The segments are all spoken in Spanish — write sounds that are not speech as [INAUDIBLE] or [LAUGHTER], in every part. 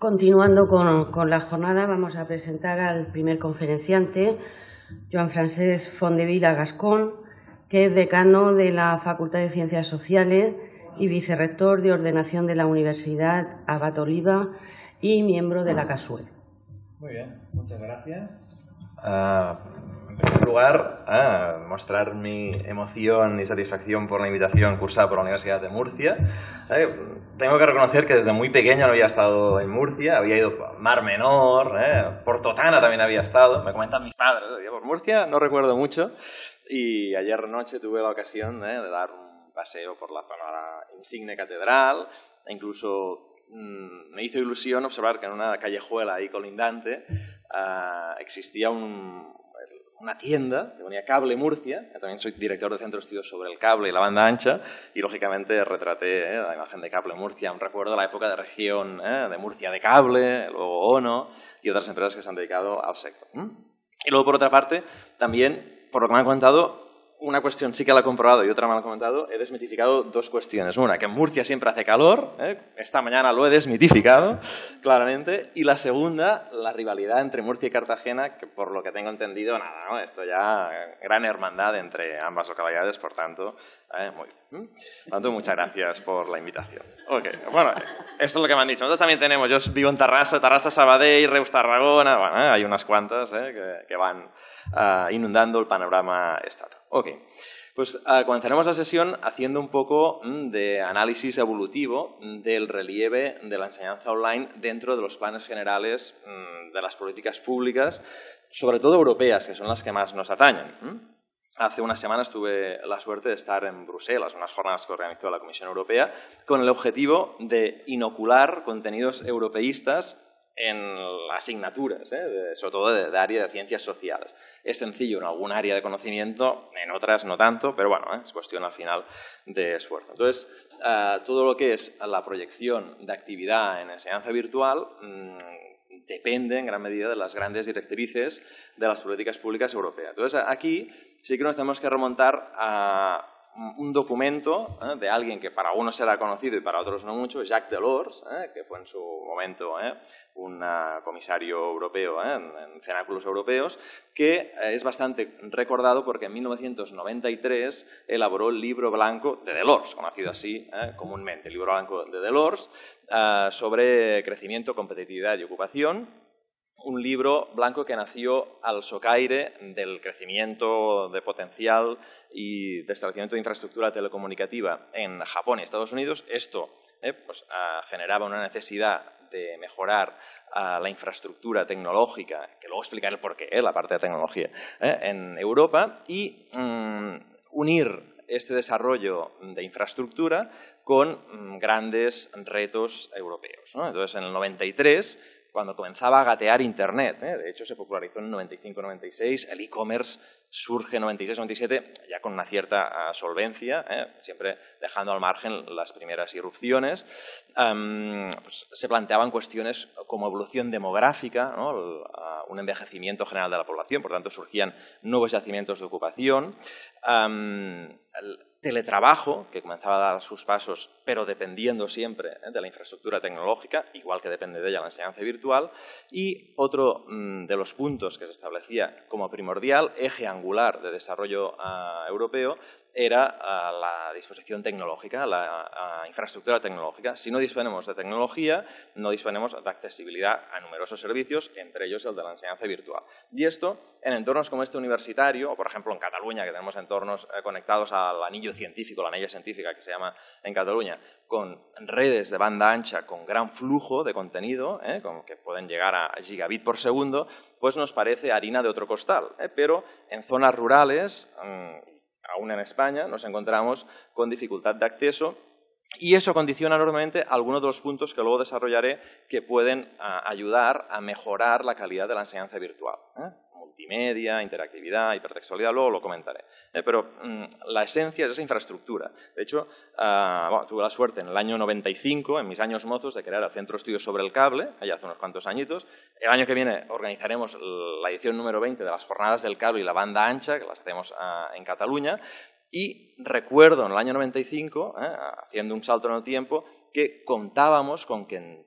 Continuando con, la jornada, vamos a presentar al primer conferenciante, Joan Francés Fondevila Gascón, que es decano de la Facultad de Ciencias Sociales y vicerrector de ordenación de la Universidad Abat Oliva y miembro de la CASUEL. Muy bien, muchas gracias. Ah, en primer lugar, a mostrar mi emoción y satisfacción por la invitación cursada por la Universidad de Murcia. Eh, tengo que reconocer que desde muy pequeño no había estado en Murcia, había ido a Mar Menor, eh, por Totana también había estado. Me comentan mis padres, por Murcia no recuerdo mucho. Y ayer noche tuve la ocasión eh, de dar un paseo por la zona insigne catedral, e incluso mm, me hizo ilusión observar que en una callejuela ahí colindante ah, existía un, una tienda, ponía Cable Murcia, Yo también soy director de Centro de Estudios sobre el Cable y la Banda Ancha, y lógicamente retraté eh, la imagen de Cable Murcia, un recuerdo de la época de región eh, de Murcia de Cable, luego ONO y otras empresas que se han dedicado al sector. Y luego, por otra parte, también, por lo que me han contado, una cuestión sí que la he comprobado y otra me la he comentado, he desmitificado dos cuestiones. Una, que en Murcia siempre hace calor, ¿eh? esta mañana lo he desmitificado, claramente. Y la segunda, la rivalidad entre Murcia y Cartagena, que por lo que tengo entendido, nada, ¿no? esto ya, gran hermandad entre ambas localidades, por tanto, ¿eh? muy ¿Mm? Por tanto, muchas gracias por la invitación. Ok, bueno, esto es lo que me han dicho. Nosotros también tenemos, yo vivo en Tarrasa, Tarrasa Sabadell, Reus Tarragona, bueno, hay unas cuantas ¿eh? que, van ah, inundando el panorama estatal. Ok, pues ah, comenzaremos la sesión haciendo un poco mm, de análisis evolutivo del relieve de la enseñanza online dentro de los planes generales mm, de las políticas públicas, sobre todo europeas, que son las que más nos atañen. Hace unas semanas tuve la suerte de estar en Bruselas, unas jornadas que organizó la Comisión Europea, con el objetivo de inocular contenidos europeístas en las asignaturas, ¿eh? sobre todo de área de ciencias sociales. Es sencillo en algún área de conocimiento, en otras no tanto, pero bueno, ¿eh? es cuestión al final de esfuerzo. Entonces, eh, todo lo que es la proyección de actividad en enseñanza virtual mm, depende en gran medida de las grandes directrices de las políticas públicas europeas. Entonces, aquí sí que nos tenemos que remontar a un documento eh, de alguien que para unos era conocido y para otros no mucho, Jacques Delors, eh, que fue en su momento eh, un ah, comisario europeo en, cenáculos europeos, que es bastante recordado porque en 1993 elaboró el libro blanco de Delors, conocido así comúnmente, el libro blanco de Delors, ah, sobre crecimiento, competitividad y ocupación, un libro blanco que nació al socaire del crecimiento de potencial y de establecimiento de infraestructura telecomunicativa en Japón y Estados Unidos. Esto eh, pues, ah, generaba una necesidad de mejorar ah, la infraestructura tecnológica, que luego explicaré el porqué, eh, la parte de tecnología, eh, en Europa y mm, unir este desarrollo de infraestructura con mm, grandes retos europeos. Entonces, en el 93 cuando comenzaba a gatear Internet. ¿eh? De hecho, se popularizó en 95-96, el e-commerce surge en 96-97 ya con una cierta ah, solvencia, ¿eh? siempre dejando al margen las primeras irrupciones. Pues, se planteaban cuestiones como evolución demográfica, un envejecimiento general de la población, por tanto surgían nuevos yacimientos de ocupación teletrabajo, que comenzaba a dar sus pasos, pero dependiendo siempre ¿eh? de la infraestructura tecnológica, igual que depende de ella la enseñanza virtual, y otro mm, de los puntos que se establecía como primordial, eje angular de desarrollo ah, europeo, era la disposición tecnológica, la infraestructura tecnológica. Si no disponemos de tecnología, no disponemos de accesibilidad a numerosos servicios, entre ellos el de la enseñanza virtual. Y esto en entornos como este universitario, o por ejemplo en Cataluña, que tenemos entornos eh, conectados al anillo científico, la anilla científica que se llama en Cataluña, con redes de banda ancha, con gran flujo de contenido, eh, como que pueden llegar a gigabit por segundo, pues nos parece harina de otro costal. Eh. Pero en zonas rurales, mm, aún en España, nos encontramos con dificultad de acceso y eso condiciona enormemente algunos de los puntos que luego desarrollaré que pueden ah, ayudar a mejorar la calidad de la enseñanza virtual. ¿eh? Multimedia, interactividad, hipertextualidad, luego lo comentaré. ¿eh? Pero mm, la esencia es esa infraestructura. De hecho, ah, tuve la suerte en el año 95, en mis años mozos, de crear el Centro de Estudios sobre el Cable, allá hace unos cuantos añitos. El año que viene organizaremos la edición número 20 de las Jornadas del Cable y la Banda Ancha, que las hacemos ah, en Cataluña. Y recuerdo en el año 95, ¿eh? haciendo un salto en el tiempo, que contábamos con que en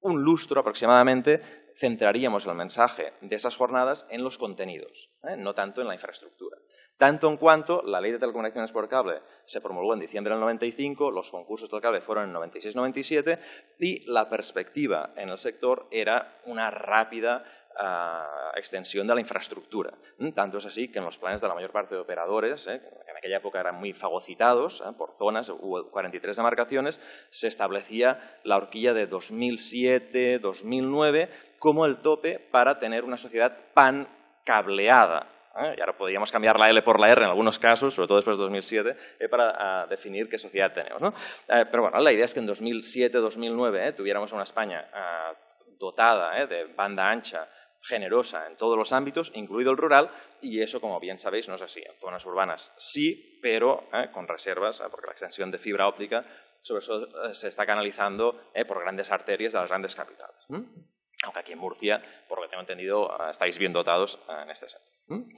un lustro aproximadamente centraríamos el mensaje de esas jornadas en los contenidos, ¿eh? no tanto en la infraestructura. Tanto en cuanto la ley de teleconexiones por cable se promulgó en diciembre del 95, los concursos del cable fueron en 96-97 y la perspectiva en el sector era una rápida ah, extensión de la infraestructura. ¿Mm? Tanto es así que en los planes de la mayor parte de operadores, ¿eh? aquella época eran muy fagocitados ¿eh? por zonas, hubo 43 demarcaciones, se establecía la horquilla de 2007-2009 como el tope para tener una sociedad pan cableada. ¿eh? Y ahora podríamos cambiar la L por la R en algunos casos, sobre todo después de 2007, eh, para ah, definir qué sociedad tenemos. ¿no? pero bueno, la idea es que en 2007-2009 tuviéramos una España ah, dotada de banda ancha, generosa en todos los ámbitos, incluido el rural, y eso, como bien sabéis, no es así. En zonas urbanas sí, pero eh, con reservas, eh, porque la extensión de fibra óptica sobre eso eh, se está canalizando por grandes arterias de las grandes capitales. Aunque aquí en Murcia, por lo que tengo entendido, estáis bien dotados en este sentido.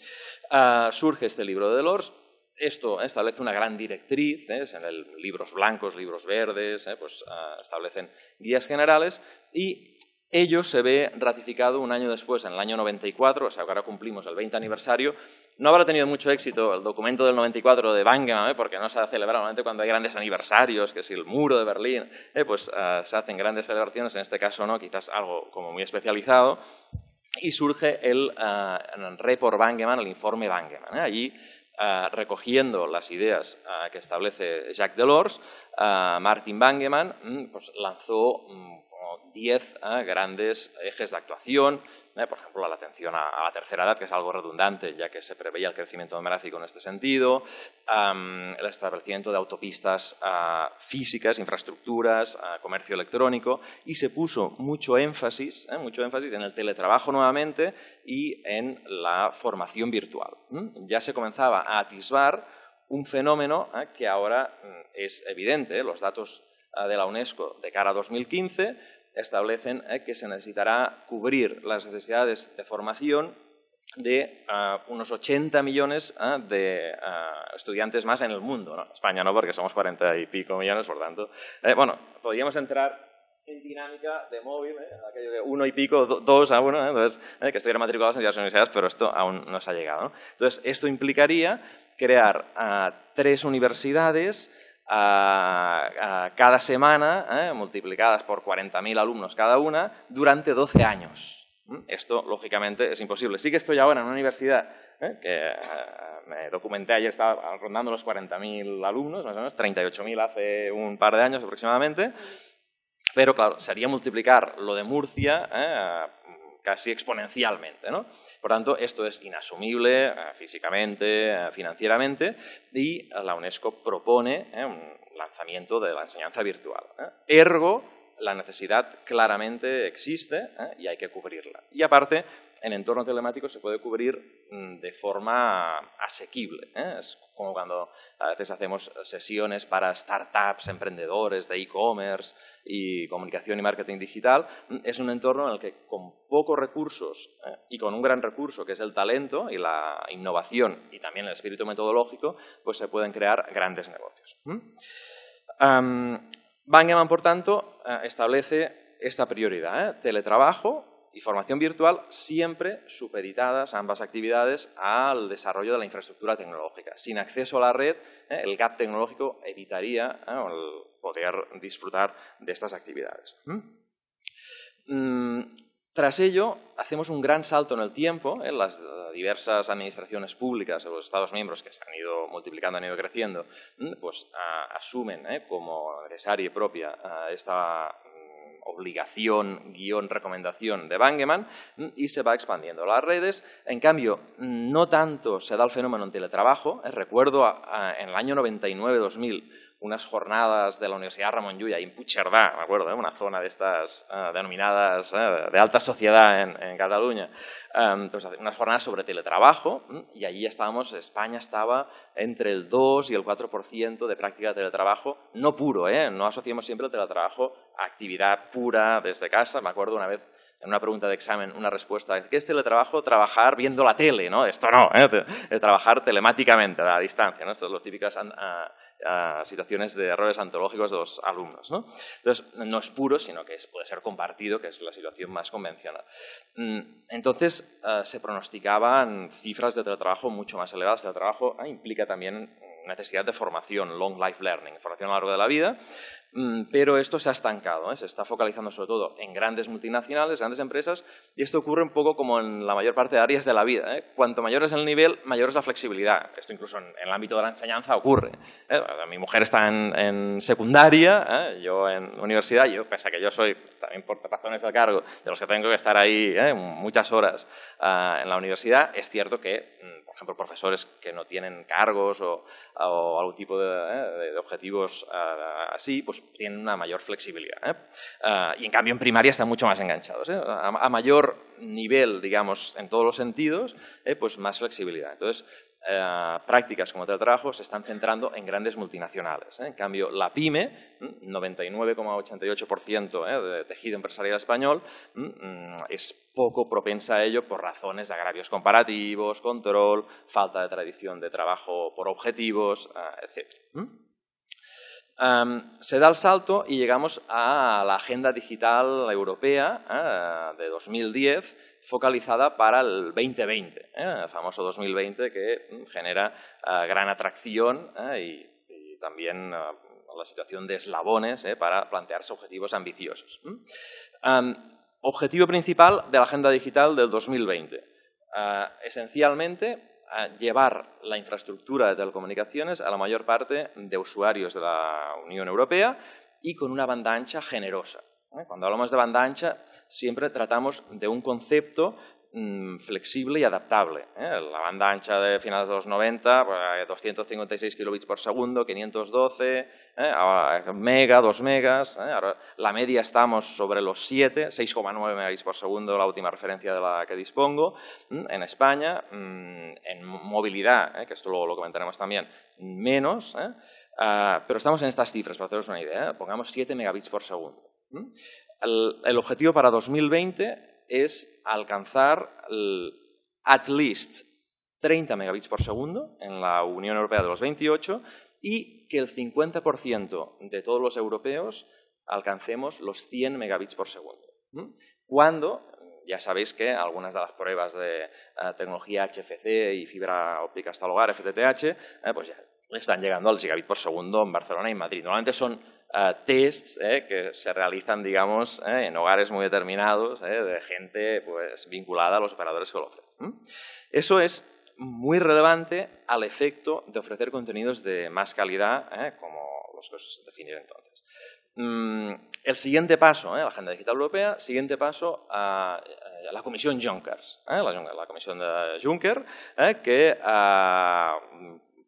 Ah, surge este libro de Delors, esto establece una gran directriz, en libros blancos, libros verdes, pues ah, establecen guías generales y Ello se ve ratificado un año después, en el año 94, o sea, ahora cumplimos el 20 aniversario. No habrá tenido mucho éxito el documento del 94 de Bangemann, ¿eh? porque no se ha celebrado normalmente cuando hay grandes aniversarios, que si el muro de Berlín, ¿eh? pues eh, se hacen grandes celebraciones, en este caso no, quizás algo como muy especializado. Y surge el report Bangemann, el informe Bangemann. Allí recogiendo las ideas que establece Jacques Delors, Martin Bangemann mm, pues, lanzó mm, como 10 ¿eh? grandes ejes de actuación, ¿eh? por ejemplo, la atención a, la tercera edad, que es algo redundante, ya que se preveía el crecimiento demográfico en este sentido, el establecimiento de autopistas ah, físicas, infraestructuras, ah, comercio electrónico, y se puso mucho énfasis, ¿eh? mucho énfasis en el teletrabajo nuevamente y en la formación virtual. Ya se comenzaba a atisbar un fenómeno que ahora mm, es evidente, los datos ah, de la UNESCO de cara a 2015 establecen eh, que se necesitará cubrir las necesidades de formación de ah, unos 80 millones ah, de ah, estudiantes más en el mundo. España no, porque somos 40 y pico millones, por tanto. Eh, bueno, podríamos entrar en dinámica de móvil, ¿eh? aquello de uno y pico, dos a uno, ¿eh? Entonces, que estuvieran matriculados en las universidades, pero esto aún no se ha llegado. Entonces, esto implicaría crear tres universidades a, cada semana, ¿eh? multiplicadas por 40.000 alumnos cada una, durante 12 años. ¿Mm? Esto, lógicamente, es imposible. Sí que estoy ahora en una universidad ¿eh? que eh, me documenté ayer, estaba rondando los 40.000 alumnos, más o menos, 38.000 hace un par de años aproximadamente. Pero claro, sería multiplicar lo de Murcia casi exponencialmente. Por tanto, esto es inasumible eh, físicamente, eh, financieramente, y la UNESCO propone eh, un lanzamiento de la enseñanza virtual. Ergo, la necesidad claramente existe y hay que cubrirla. Y aparte, en entorno telemático se puede cubrir mm, de forma asequible. ¿eh? Es como cuando a veces hacemos sesiones para startups, emprendedores de e-commerce y comunicación y marketing digital. Mm, es un entorno en el que con pocos recursos eh, y con un gran recurso que es el talento y la innovación y también el espíritu metodológico, pues se pueden crear grandes negocios. ¿Mm? por tanto, eh, establece esta prioridad, teletrabajo y formación virtual siempre supeditadas ambas actividades al desarrollo de la infraestructura tecnológica. Sin acceso a la red, eh, el gap tecnológico evitaría eh, poder disfrutar de estas actividades. ¿Mm? Mm, tras ello, hacemos un gran salto en el tiempo. Eh, las diversas administraciones públicas de los Estados miembros que se han ido multiplicando, han ido creciendo, pues asumen como agresaria propia a esta obligación, guión, recomendación de Bangeman mm, y se va expandiendo las redes. En cambio, no tanto se da el fenómeno en teletrabajo. Eh, recuerdo en el año 99-2000 unas jornadas de la Universidad Ramón Llull, en Pucherdá, me acuerdo, ¿eh? una zona de estas eh, denominadas eh, de alta sociedad en, Cataluña, em, pues unas jornadas sobre teletrabajo y allí estábamos, España estaba entre el 2 y el 4% de práctica de teletrabajo, no puro, ¿eh? no asociamos siempre el teletrabajo a actividad pura desde casa, me acuerdo una vez en una pregunta de examen una respuesta, ¿qué es teletrabajo? Trabajar viendo la tele, ¿no? Esto no, ¿eh? Eh, trabajar telemáticamente, a distancia, ¿no? Estas son las típicas situaciones de errores antológicos de los alumnos, ¿no? Entonces, no es puro, sino que puede ser compartido, que es la situación más convencional. Mm, entonces, eh, se pronosticaban cifras de teletrabajo mucho más elevadas. El teletrabajo ah, implica también necesidad de formación, long life learning, formación a lo largo de la vida, Mm, pero esto se ha estancado, ¿eh? se está focalizando sobre todo en grandes multinacionales, grandes empresas, y esto ocurre un poco como en la mayor parte de áreas de la vida. ¿eh? Cuanto mayor es el nivel, mayor es la flexibilidad. Esto incluso en, el ámbito de la enseñanza ocurre. ¿eh? Mi mujer está en, secundaria, yo en universidad, yo, pese a que yo soy, también por razones de cargo, de los que tengo que estar ahí muchas horas ah, en la universidad, es cierto que, mm, por ejemplo, profesores que no tienen cargos o, algún tipo de, objetivos ah, así, pues tienen una mayor flexibilidad. ¿eh? Ah, y en cambio en primaria están mucho más enganchados. ¿eh? A, mayor nivel, digamos, en todos los sentidos, ¿eh? pues más flexibilidad. Entonces, ah, prácticas como teletrabajo se están centrando en grandes multinacionales. En cambio, la PyME, 99,88% de tejido empresarial español, mm, es poco propensa a ello por razones de agravios comparativos, control, falta de tradición de trabajo por objetivos, ah, etc se da el salto y llegamos a la agenda digital europea ah, de 2010 focalizada para el 2020, ah, el famoso 2020 que mm, genera ah, gran atracción y, también la situación de eslabones eh, para plantearse objetivos ambiciosos. objetivo principal de la agenda digital del 2020. esencialmente, llevar la infraestructura de telecomunicaciones a la mayor parte de usuarios de la Unión Europea y con una banda ancha generosa. ¿eh? Cuando hablamos de banda ancha, siempre tratamos de un concepto Mm, flexible y adaptable. Eh? La banda ancha de finales de los 90, 256 kilobits por segundo, 512, eh? ¿eh? mega, 2 megas, eh? la media estamos sobre los 7, 6,9 megabits por segundo, la última referencia de la que dispongo, mm, en España, mm, en movilidad, que esto lo, lo, comentaremos también, menos, ah, pero estamos en estas cifras, para haceros una idea. Pongamos 7 megabits por segundo. El, el, objetivo para 2020 es alcanzar at least 30 megabits por segundo en la Unión Europea de los 28 y que el 50% de todos los europeos alcancemos los 100 megabits por segundo. Cuando, ya sabéis que algunas de las pruebas de eh, tecnología HFC y fibra óptica hasta el hogar, FTTH, eh, pues ya están llegando al gigabit por segundo en Barcelona y Madrid. Normalmente son test eh, tests eh, que se realizan, digamos, eh, en hogares muy determinados de gente pues, vinculada a los operadores que lo ofrecen. Eso es muy relevante al efecto de ofrecer contenidos de más calidad, como los que os definido entonces. Mm, el siguiente paso, la Agenda Digital Europea, siguiente paso a, la Comisión Juncker, la, la, Comisión de Juncker, que ah,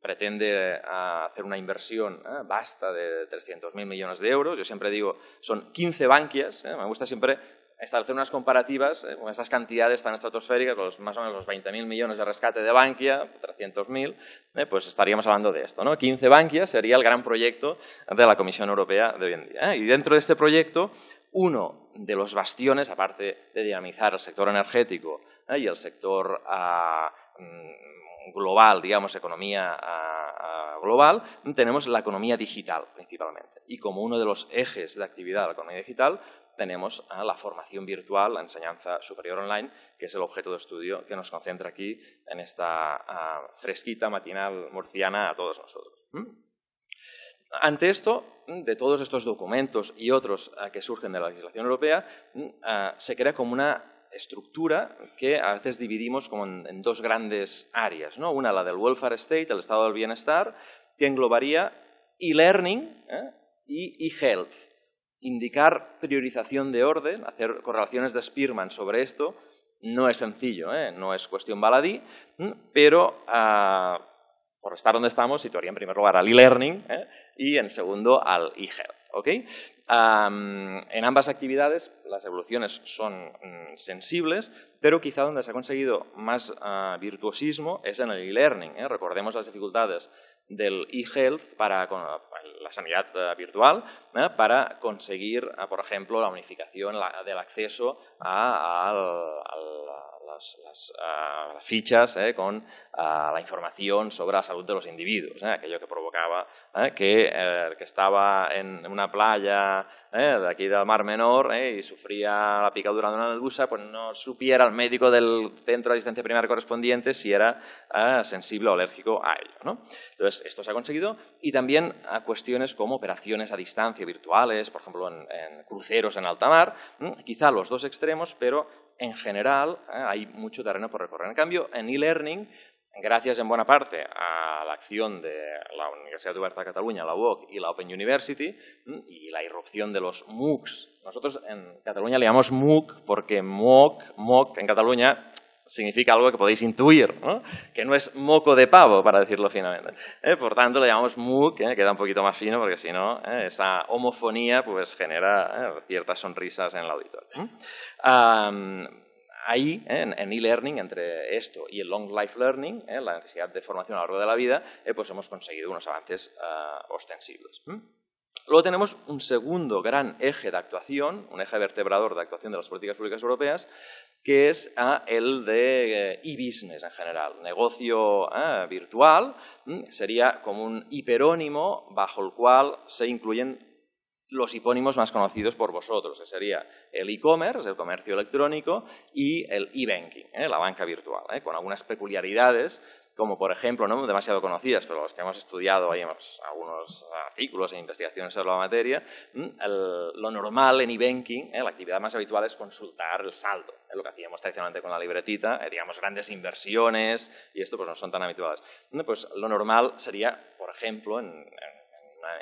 pretende eh, hacer una inversión eh, vasta basta de 300.000 millones de euros. Yo siempre digo, son 15 banquias. Eh, me gusta siempre establecer unas comparativas con esas cantidades tan estratosféricas, los, más o menos los 20.000 millones de rescate de Bankia, 300.000, pues estaríamos hablando de esto. ¿no? 15 banquias sería el gran proyecto de la Comisión Europea de hoy en día. Y dentro de este proyecto, uno de los bastiones, aparte de dinamizar el sector energético y el sector ah, mm, global, digamos, economía global, tenemos la economía digital principalmente. Y como uno de los ejes de actividad de la economía digital, tenemos la formación virtual, la enseñanza superior online, que es el objeto de estudio que nos concentra aquí en esta fresquita matinal murciana a todos nosotros. Ante esto, de todos estos documentos y otros que surgen de la legislación europea, se crea como una estructura que a veces dividimos como en, dos grandes áreas. Una, la del welfare state, el estado del bienestar, que englobaría e-learning ¿eh? y e-health. Indicar priorización de orden, hacer correlaciones de Spearman sobre esto, no es sencillo, ¿eh? no es cuestión baladí, pero ah, por estar donde estamos, situaría en primer lugar al e-learning ¿eh? y en segundo al e-health en ambas actividades las evoluciones son mm, sensibles, pero quizá donde se ha conseguido más ah, virtuosismo es en el e-learning. ¿eh? Recordemos las dificultades del e-health para, la sanidad eh, virtual, ¿eh? para conseguir, ah, por ejemplo, la unificación del acceso al Ah, las, fichas eh, con ah, la información sobre la salud de los individuos, eh, aquello que provocaba eh, que el que estaba en una playa de aquí del Mar Menor y sufría la picadura de una medusa, pues no supiera al médico del centro de asistencia primaria correspondiente si era ah, sensible o alérgico a ello. Entonces, esto se ha conseguido y también a cuestiones como operaciones a distancia virtuales, por ejemplo, en cruceros en alta mar, mm, quizá los dos extremos, pero en general, ¿eh? hay mucho terreno por recorrer. En cambio, en e-learning, gracias en buena parte a la acción de la Universidad Huerta de Cataluña, la UOC y la Open University, y la irrupción de los MOOCs. Nosotros en Cataluña le llamamos MOOC porque MOOC, MOOC en Cataluña significa algo que podéis intuir, que no es moco de pavo, para decirlo finamente. Eh, por tanto, le llamamos MOOC, que eh, queda un poquito más fino, porque si no, eh, esa homofonía pues, genera ciertas sonrisas en el auditorio. ¿Mm? ahí, en e-learning, entre esto y el long life learning, la necesidad de formación a lo largo de la vida, pues hemos conseguido unos avances ah, ostensibles. ¿Mm? Luego tenemos un segundo gran eje de actuación, un eje vertebrador de actuación de las políticas públicas europeas, que es ah, el de eh, e-business en general, negocio ah, virtual, mm, sería como un hiperónimo bajo el cual se incluyen los hipónimos más conocidos por vosotros, que sería el e-commerce, el comercio electrónico, y el e-banking, eh, la banca virtual, eh, con algunas peculiaridades como por ejemplo, no demasiado conocidas, pero los que hemos estudiado, hay algunos artículos e investigaciones sobre la materia, lo normal en e-banking, ¿eh? la actividad más habitual es consultar el saldo, es ¿eh? lo que hacíamos tradicionalmente con la libretita, eh, digamos grandes inversiones y esto pues no son tan habituales. Pues lo normal sería, por ejemplo, en, un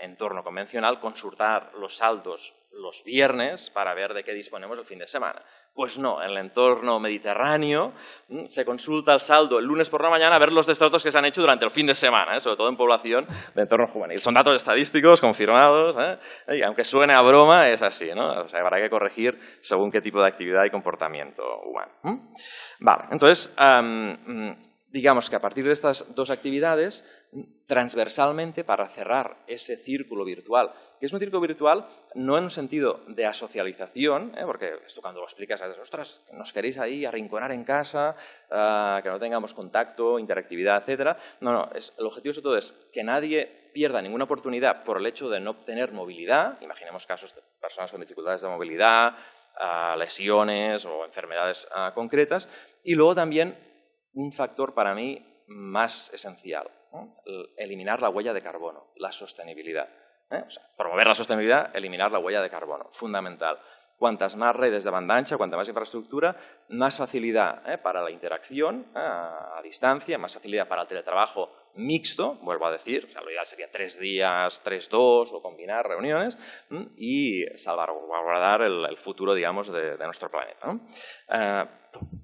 entorno convencional, consultar los saldos los viernes para ver de qué disponemos el fin de semana. Pues no, en el entorno mediterráneo mm, se consulta el saldo el lunes por la mañana a ver los destrozos que se han hecho durante el fin de semana, ¿eh? sobre todo en población de entorno juvenil. Son datos estadísticos confirmados, ¿eh? y aunque suene a broma, es así, ¿no? O sea, habrá que corregir según qué tipo de actividad y comportamiento humano. Vale, entonces, mm, digamos que a partir de estas dos actividades, transversalmente, para cerrar ese círculo virtual, que es un círculo virtual no en un sentido de asocialización, ¿eh? porque esto cuando lo explicas a veces, ostras, nos queréis ahí arrinconar en casa, ah, que no tengamos contacto, interactividad, etcétera. No, no, el objetivo sobre todo es que nadie pierda ninguna oportunidad por el hecho de no obtener movilidad, imaginemos casos de personas con dificultades de movilidad, ah, lesiones o enfermedades ah, concretas, y luego también un factor para mí más esencial, eliminar la huella de carbono, la sostenibilidad. ¿eh? promover la sostenibilidad, eliminar la huella de carbono, fundamental. Cuantas más redes de banda ancha, cuanta más infraestructura, más facilidad eh, para la interacción eh, a, distancia, más facilidad para el teletrabajo mixto, vuelvo a decir, lo ideal sería tres días, tres, dos, o combinar reuniones mm, y salvaguardar el, futuro, digamos, de, nuestro planeta. Eh,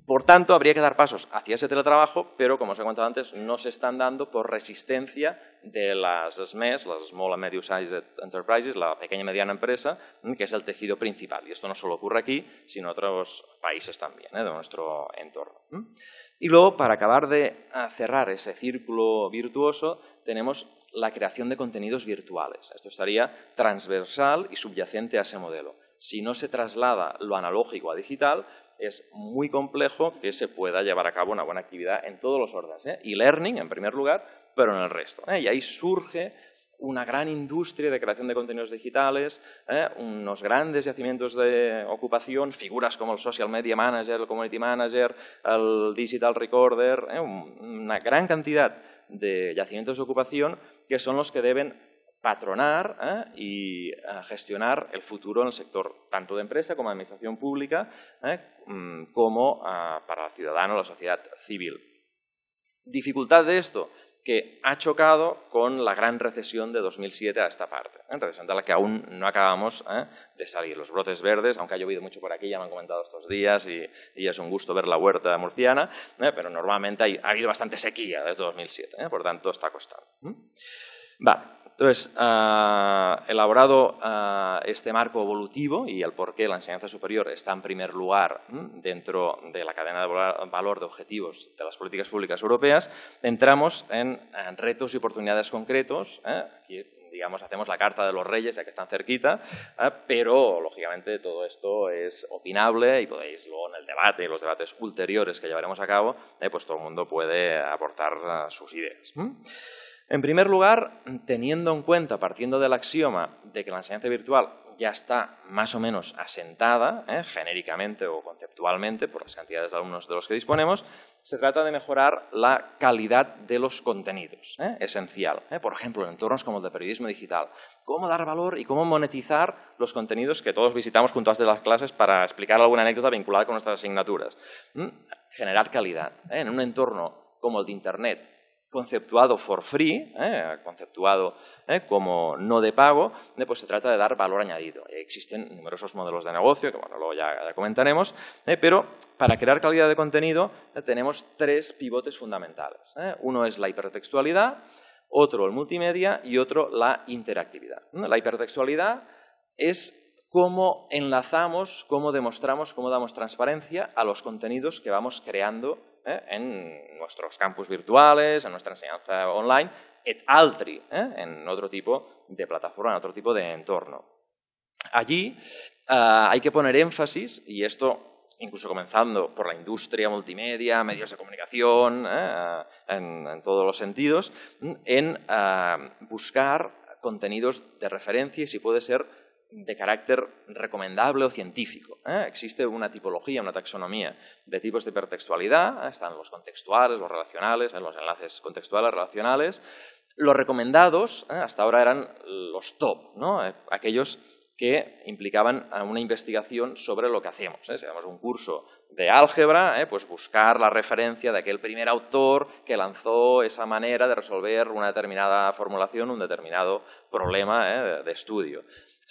por tanto, habría que dar pasos hacia ese teletrabajo, pero como os he contado antes, no se están dando por resistencia de las SMEs, las Small and Medium Sized Enterprises, la pequeña y mediana empresa, mm, que es el tejido principal. Y esto no solo ocurre aquí, sino en otros países también ¿eh? de nuestro entorno. Y luego, para acabar de ah, cerrar ese círculo virtuoso, tenemos la creación de contenidos virtuales. Esto estaría transversal y subyacente a ese modelo. Si no se traslada lo analógico a digital, es muy complejo que se pueda llevar a cabo una buena actividad en todos los órdenes. ¿eh? Y E-learning, en primer lugar, pero en el resto. ¿eh? Y ahí surge una gran industria de creación de contenidos digitales, ¿eh? unos grandes yacimientos de ocupación, figuras como el social media manager, el community manager, el digital recorder, ¿eh? una gran cantidad de yacimientos de ocupación que son los que deben patronar y gestionar el futuro en el sector tanto de empresa como de administración pública, mm, como ah, para el ciudadano, la sociedad civil. Dificultad de esto, que ha chocado con la gran recesión de 2007 a esta parte, ¿eh? recesión de la que aún no acabamos ¿eh? de salir. Los brotes verdes, aunque ha llovido mucho por aquí, ya me han comentado estos días y, es un gusto ver la huerta murciana, ¿eh? pero normalmente ha habido bastante sequía desde 2007, por tanto está costado. Vale, entonces, ah, elaborado ah, este marco evolutivo y el por qué la enseñanza superior está en primer lugar dentro de la cadena de valor de objetivos de las políticas públicas europeas, entramos en, retos y oportunidades concretos. ¿eh? Aquí, digamos, hacemos la carta de los reyes, ya que están cerquita, ¿eh? pero, lógicamente, todo esto es opinable y podéis luego en el debate, los debates ulteriores que llevaremos a cabo, eh, pues todo el mundo puede aportar ah, sus ideas. En primer lugar, teniendo en cuenta, partiendo del axioma de que la enseñanza virtual ya está más o menos asentada, ¿eh? genéricamente o conceptualmente, por las cantidades de alumnos de los que disponemos, se trata de mejorar la calidad de los contenidos, ¿eh? esencial. ¿eh? Por ejemplo, en entornos como el de periodismo digital, cómo dar valor y cómo monetizar los contenidos que todos visitamos junto a de las clases para explicar alguna anécdota vinculada con nuestras asignaturas. ¿Mm? Generar calidad. En un entorno como el de Internet, conceptuado for free, eh, conceptuado eh, como no de pago, eh, pues se trata de dar valor añadido. Existen numerosos modelos de negocio, que bueno, luego ya, ya comentaremos, pero para crear calidad de contenido tenemos tres pivotes fundamentales. Uno es la hipertextualidad, otro el multimedia y otro la interactividad. La hipertextualidad es cómo enlazamos, cómo demostramos, cómo damos transparencia a los contenidos que vamos creando ¿eh? en nuestros campus virtuales, en nuestra enseñanza online, et altri, ¿eh? en otro tipo de plataforma, en otro tipo de entorno. Allí eh, hay que poner énfasis, y esto incluso comenzando por la industria multimedia, medios de comunicación, en, todos los sentidos, en buscar contenidos de referencia y si puede ser de carácter recomendable o científico. ¿eh? Existe una tipología, una taxonomía de tipos de hipertextualidad, ¿eh? están los contextuales, los relacionales, ¿eh? los enlaces contextuales, relacionales. Los recomendados hasta ahora eran los top, ¿no? aquellos que implicaban una investigación sobre lo que hacemos. ¿eh? Si hacemos un curso de álgebra, pues buscar la referencia de aquel primer autor que lanzó esa manera de resolver una determinada formulación, un determinado problema de estudio.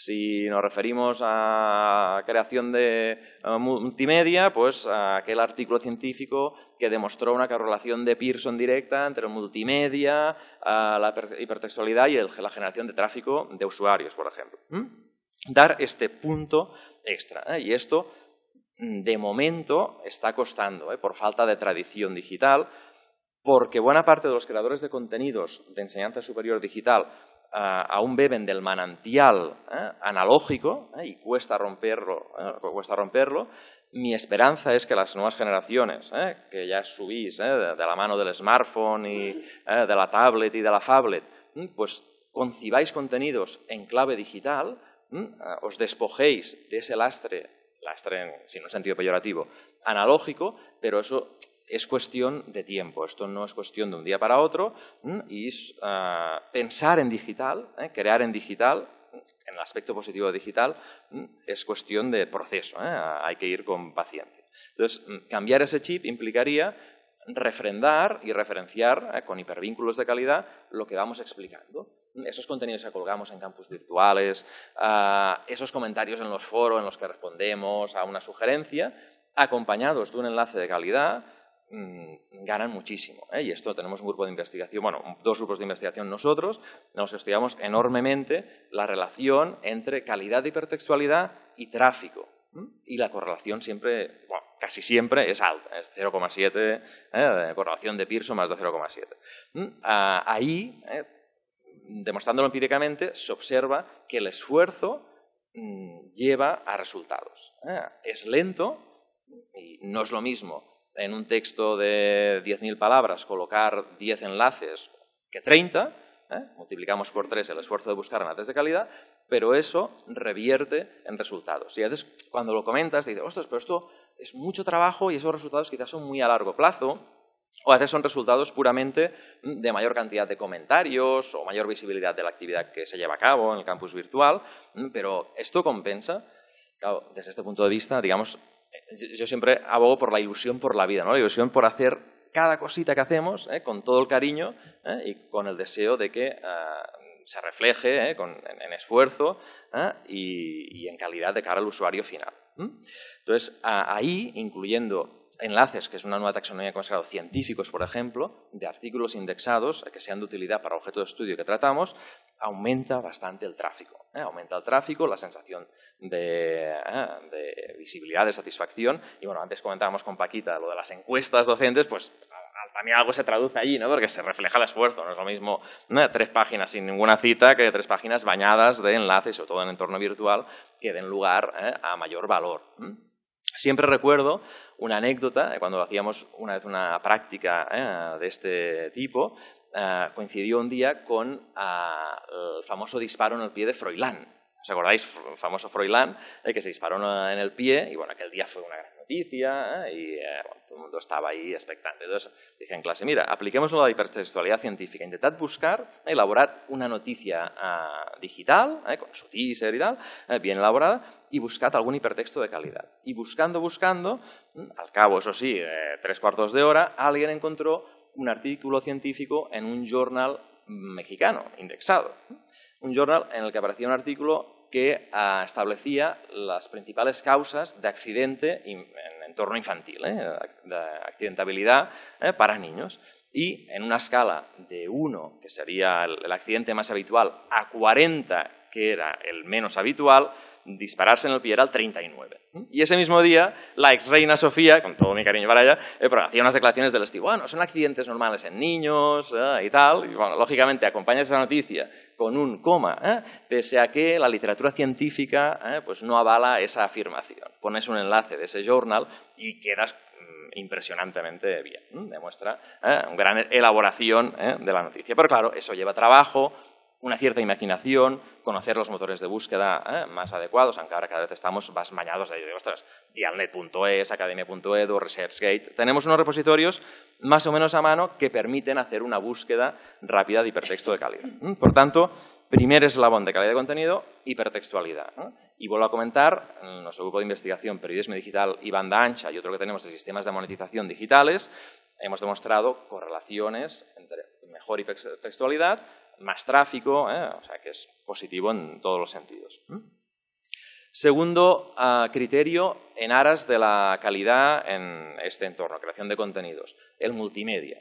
Si nos referimos a creación de eh, multimedia, pues a aquel artículo científico que demostró una correlación de Pearson directa entre el multimedia, la hipertextualidad y la generación de tráfico de usuarios, por ejemplo. ¿Mm? Dar este punto extra. ¿eh? Y esto, mm, de momento, está costando, ¿eh? por falta de tradición digital, porque buena parte de los creadores de contenidos de enseñanza superior digital eh, aún beben del manantial eh, analógico eh, y cuesta romperlo, mi esperanza es que las nuevas generaciones, que ya subís de, la mano del smartphone y de la tablet y de la phablet, mm, pues concibáis contenidos en clave digital, mm, os despojéis de ese lastre, lastre sin un sentido peyorativo, analógico, pero eso es cuestión de tiempo, esto no es cuestión de un día para otro, y ah, pensar en digital, ¿eh? crear en digital, en el aspecto positivo de digital, es cuestión de proceso, ¿eh? ah, hay que ir con paciencia. Entonces, cambiar ese chip implicaría refrendar y referenciar ¿eh? con hipervínculos de calidad lo que vamos explicando. Esos contenidos que colgamos en campus virtuales, ah, esos comentarios en los foros en los que respondemos a una sugerencia, acompañados de un enlace de calidad Mm, ganan muchísimo. ¿eh? Y esto tenemos un grupo de investigación, bueno, dos grupos de investigación nosotros, nos estudiamos enormemente la relación entre calidad de hipertextualidad y tráfico. Y la correlación siempre, bueno, casi siempre es alta, es 0,7, ¿eh? correlación de Pearson más de 0,7. Ah, ahí, ¿eh? demostrándolo empíricamente, se observa que el esfuerzo mm, lleva a resultados. Es lento y no es lo mismo en un texto de 10.000 palabras colocar 10 enlaces que 30, ¿eh? multiplicamos por 3 el esfuerzo de buscar enlaces de calidad, pero eso revierte en resultados. Y a veces cuando lo comentas dices, ostras, pero esto es mucho trabajo y esos resultados quizás son muy a largo plazo, o a veces son resultados puramente de mayor cantidad de comentarios o mayor visibilidad de la actividad que se lleva a cabo en el campus virtual, pero esto compensa desde este punto de vista, digamos, yo siempre abogo por la ilusión por la vida, ¿no? La ilusión por hacer cada cosita que hacemos ¿eh? con todo el cariño ¿eh? y con el deseo de que ah, se refleje ¿eh? en, esfuerzo y, en calidad de cara al usuario final. Entonces, ahí, incluyendo enlaces, que es una nueva taxonomía consagrada, científicos, por ejemplo, de artículos indexados que sean de utilidad para el objeto de estudio que tratamos, aumenta bastante el tráfico. ¿eh? aumenta el tráfico, la sensación ¿eh? de, visibilidad, de satisfacción. Y bueno, antes comentábamos con Paquita lo de las encuestas docentes, pues también algo se traduce allí, ¿no? Porque se refleja el esfuerzo, no es lo mismo ¿eh? tres páginas sin ninguna cita que tres páginas bañadas de enlaces, sobre todo en entorno virtual, que den lugar a mayor valor. Siempre recuerdo una anécdota, cuando hacíamos una vez una práctica de este tipo, eh, coincidió un día con eh, el famoso disparo en el pie de Froilán. ¿Os acordáis? El famoso Froilán, eh, que se disparó en el pie y bueno, aquel día fue una gran noticia y todo el mundo estaba ahí expectante. Entonces dije en clase, mira, apliquemos la hipertextualidad científica, intentad buscar, elaborar una noticia digital, con su teaser y tal, bien elaborada, y buscad algún hipertexto de calidad. Y buscando, buscando, mm, al cabo, eso sí, tres cuartos de hora, alguien encontró un artículo científico en un journal mexicano, indexado. Un journal en el que aparecía un artículo que ah, establecía las principales causas de accidente en entorno infantil, eh, de accidentabilidad eh, para niños. Y en una escala de 1, que sería el accidente más habitual, a 40, que era el menos habitual, dispararse en el pilar al 39. Y ese mismo día, la ex reina Sofía, con todo mi cariño para ella, eh, hacía unas declaraciones del estilo, bueno, son accidentes normales en niños eh, y tal, y bueno, lógicamente acompañas esa noticia con un coma, eh, pese a que la literatura científica pues no avala esa afirmación. Pones un enlace de ese journal y quedas mm, impresionantemente bien. Demuestra una gran elaboración de la noticia. Pero claro, eso lleva trabajo, una cierta imaginación, conocer los motores de búsqueda ¿eh? más adecuados, aunque ahora cada vez estamos más mañados de, ostras, dialnet.es, academia.edu, ResearchGate. Tenemos unos repositorios más o menos a mano que permiten hacer una búsqueda rápida de hipertexto de calidad. ¿eh? Por tanto, primer eslabón de calidad de contenido, hipertextualidad. ¿eh? Y vuelvo a comentar, en nuestro grupo de investigación Periodismo Digital y Banda Ancha y otro que tenemos de sistemas de monetización digitales, hemos demostrado correlaciones entre mejor hipertextualidad más tráfico, ¿eh? o sea que es positivo en todos los sentidos. Segundo ah, criterio, en aras de la calidad en este entorno, creación de contenidos, el multimedia.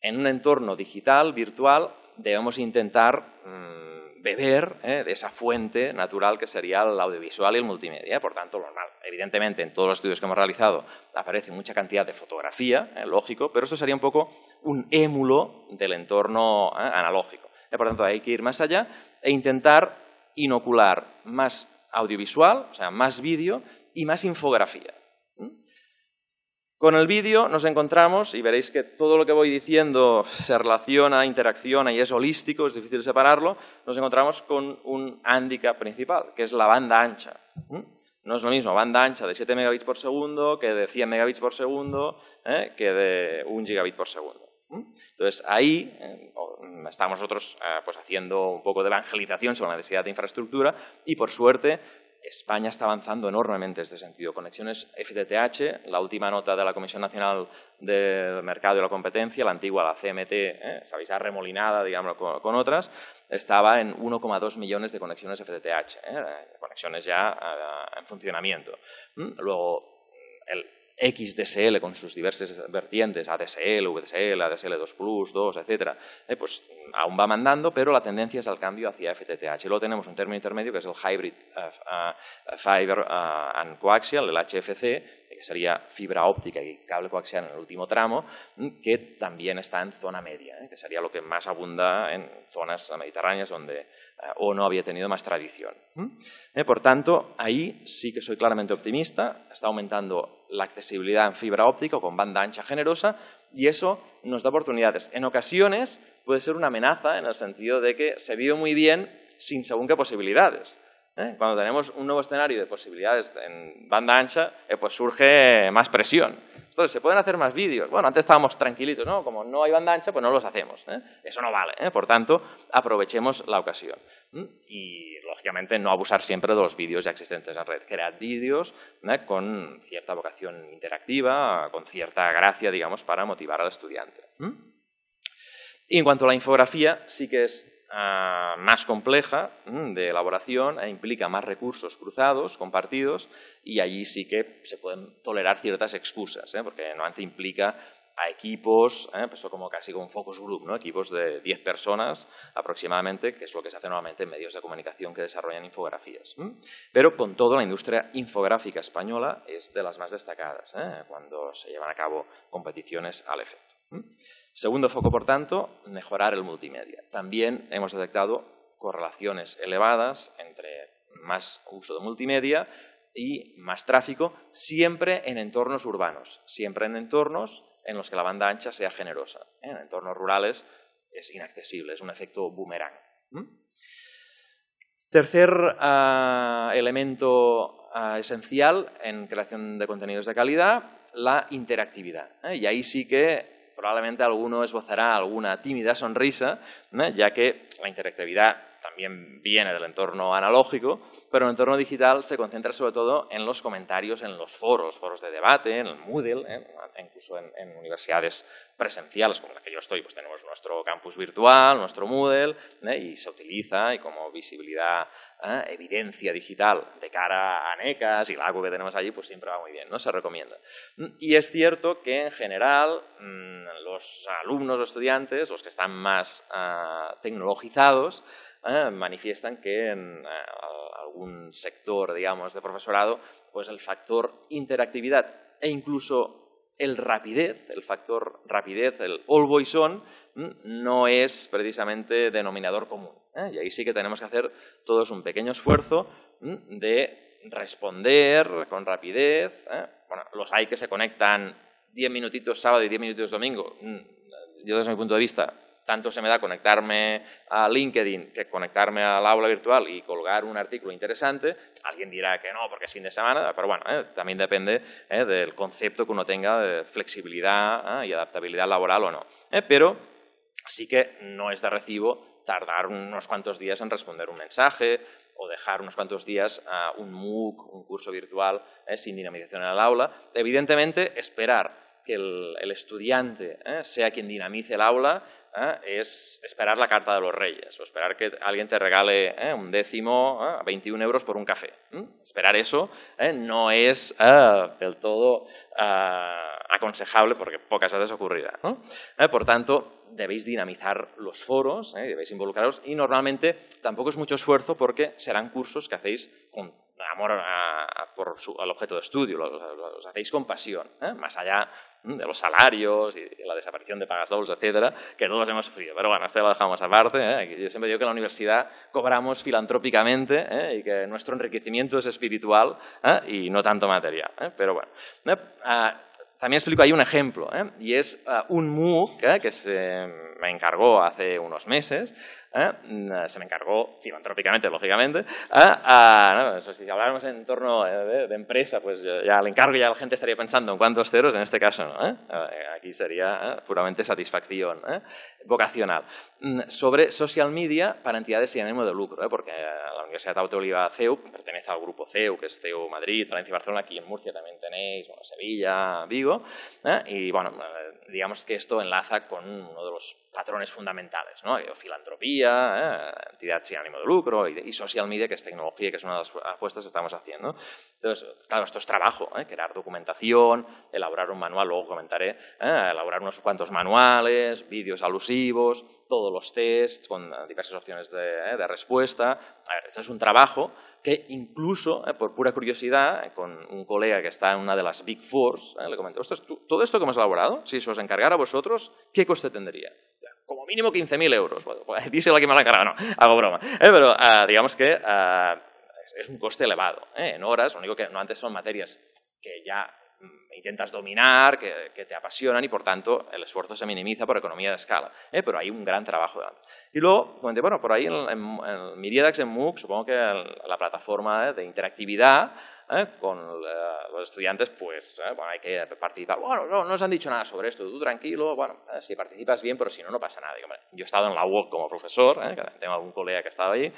En un entorno digital, virtual, debemos intentar mm, beber ¿eh? de esa fuente natural que sería el audiovisual y el multimedia, por tanto, lo normal evidentemente en todos los estudios que hemos realizado aparece mucha cantidad de fotografía, eh, lógico, pero esto sería un poco un émulo del entorno eh, analógico. Eh, por tanto, hay que ir más allá e intentar inocular más audiovisual, o sea, más vídeo y más infografía. ¿Mm? Con el vídeo nos encontramos, y veréis que todo lo que voy diciendo se relaciona, interacciona y es holístico, es difícil separarlo, nos encontramos con un hándicap principal, que es la banda ancha. ¿Mm? No es lo mismo banda ancha de 7 megabits por segundo que de 100 megabits por segundo ¿eh? que de 1 gigabit por segundo. Entonces, ahí eh, estamos nosotros eh, pues, haciendo un poco de evangelización sobre la necesidad de infraestructura y, por suerte, España está avanzando enormemente en este sentido. Conexiones FTTH, la última nota de la Comisión Nacional del Mercado y la Competencia, la antigua, la CMT, ¿eh? sabéis, remolinada, digamos, con, otras, estaba en 1,2 millones de conexiones FTTH, ¿eh? conexiones ya eh, en funcionamiento. ¿Mm? Luego, el XDSL con sus diversas vertientes, ADSL, VDSL, ADSL 2 Plus, 2, etc., eh, pues aún va mandando, pero la tendencia es al cambio hacia FTTH. Lo luego tenemos un término intermedio que es el Hybrid eh, eh, Fiber and Coaxial, el HFC, que sería fibra óptica y cable coaxial en el último tramo, mm, que también está en zona media, ¿eh? que sería lo que más abunda en zonas mediterráneas donde eh, o no había tenido más tradición. Eh, por tanto, ahí sí que soy claramente optimista, está aumentando la accesibilidad en fibra óptica con banda ancha generosa y eso nos da oportunidades. En ocasiones puede ser una amenaza en el sentido de que se vive muy bien sin según qué posibilidades. ¿Eh? Cuando tenemos un nuevo escenario de posibilidades en banda ancha, eh, pues surge más presión. Entonces, se pueden hacer más vídeos. Bueno, antes estábamos tranquilitos, ¿no? Como no hay banda ancha, pues no los hacemos. ¿eh? Eso no vale. Por tanto, aprovechemos la ocasión. Y, lógicamente, no abusar siempre de los vídeos ya existentes en red. Crear vídeos con cierta vocación interactiva, con cierta gracia, digamos, para motivar al estudiante. Y en cuanto a la infografía, sí que es Ah, más compleja mm, de elaboración e implica más recursos cruzados, compartidos, y allí sí que se pueden tolerar ciertas excusas, ¿eh? porque normalmente implica a equipos, ¿eh? pues como casi con focus group, equipos de 10 personas aproximadamente, que es lo que se hace normalmente en medios de comunicación que desarrollan infografías. Pero con todo, la industria infográfica española es de las más destacadas ¿eh? cuando se llevan a cabo competiciones al efecto. Segundo foco, por tanto, mejorar el multimedia. También hemos detectado correlaciones elevadas entre más uso de multimedia y más tráfico, siempre en entornos urbanos, siempre en entornos en los que la banda ancha sea generosa. En entornos rurales es inaccesible, es un efecto boomerang. ¿Mm? Tercer ah, elemento ah, esencial en creación de contenidos de calidad, la interactividad. ¿eh? Y ahí sí que probablemente alguno esbozará alguna tímida sonrisa, ya que la interactividad también viene del entorno analógico, pero el entorno digital se concentra sobre todo en los comentarios, en los foros, foros de debate, en el Moodle, ¿eh? incluso en, universidades presenciales como la que yo estoy, pues tenemos nuestro campus virtual, nuestro Moodle, ¿eh? y se utiliza y como visibilidad, ¿eh? evidencia digital de cara a NECAS y la que tenemos allí, pues siempre va muy bien, ¿no? Se recomienda. Y es cierto que en general mm, los alumnos o estudiantes, los que están más ah, tecnologizados, eh, manifiestan que en eh, algún sector, digamos, de profesorado, pues el factor interactividad e incluso el rapidez, el factor rapidez, el all boys on, mm, no es precisamente denominador común. Eh. Y ahí sí que tenemos que hacer todos un pequeño esfuerzo mm, de responder con rapidez. Bueno, los hay que se conectan diez minutitos sábado y diez minutitos domingo. Mm, yo desde mi punto de vista tanto se me da conectarme a LinkedIn que conectarme al aula virtual y colgar un artículo interesante. Alguien dirá que no, porque es fin de semana, pero bueno, eh, también depende eh, del concepto que uno tenga de flexibilidad eh, y adaptabilidad laboral o no. pero sí que no es de recibo tardar unos cuantos días en responder un mensaje, o dejar unos cuantos días a un MOOC, un curso virtual sin dinamización en el aula. Evidentemente, esperar que el, estudiante sea quien dinamice el aula ¿eh? es esperar la carta de los reyes o esperar que alguien te regale ¿eh? un décimo a ¿eh? 21 euros por un café. Esperar eso no es del todo aconsejable porque pocas veces ocurrirá. por tanto, debéis dinamizar los foros, debéis involucraros y normalmente tampoco es mucho esfuerzo porque serán cursos que hacéis con amor por su, al objeto de estudio, los, hacéis con pasión, ¿eh? más allá ¿eh? de los salarios y la desaparición de pagas dobles, etcétera, que todos hemos sufrido. Pero bueno, esto lo dejamos aparte. ¿eh? Yo siempre digo que en la universidad cobramos filantrópicamente ¿eh? y que nuestro enriquecimiento es espiritual y no tanto material. Pero bueno, ah, también explico ahí un ejemplo, y es ah, un MOOC que se me encargó hace unos meses ¿eh? Mm, se me encargó filantrópicamente, lógicamente, ¿eh? si habláramos en torno eh, de, empresa, pues ya el encargo ya la gente estaría pensando en cuántos ceros, en este caso, ¿eh? aquí sería puramente satisfacción vocacional. Mm, sobre social media para entidades sin ánimo de lucro, porque la Universidad oliva CEU pertenece al grupo CEU, que es CEU Madrid, Valencia y Barcelona, aquí en Murcia también tenéis, bueno, Sevilla, Vigo, y bueno, digamos que esto enlaza con uno de los patrones fundamentales, ¿no? filantropía, eh, entidad sin ánimo de lucro, y, social media, que es tecnología, que es una de las apuestas que estamos haciendo. Entonces, claro, esto es trabajo, eh, crear documentación, elaborar un manual, luego comentaré, eh, elaborar unos cuantos manuales, vídeos alusivos, todos los tests con diversas opciones de, respuesta. A esto es un trabajo que incluso, por pura curiosidad, con un colega que está en una de las Big Four, le comenté, todo esto que hemos elaborado, si se os encargara a vosotros, ¿qué coste tendría? como mínimo 15.000 euros. Bueno, pues, [LAUGHS] díselo que me la cara, no, hago broma. Eh, pero ah, digamos que ah, es un coste elevado. Eh, en horas, lo único que no antes son materias que ya mm, intentas dominar, que, te apasionan y por tanto el esfuerzo se minimiza por economía de escala. Eh, pero hay un gran trabajo antes Y luego, bueno, por ahí en, en, en Miriadax, en MOOC, supongo que la plataforma de interactividad ¿eh? con los estudiantes, pues ¿eh? bueno, hay que participar. Bueno, no, no nos han dicho nada sobre esto, tú tranquilo, bueno, eh, si participas bien, pero si no, no pasa nada. Yo, he estado en la UOC como profesor, tengo algún colega que ha estado allí,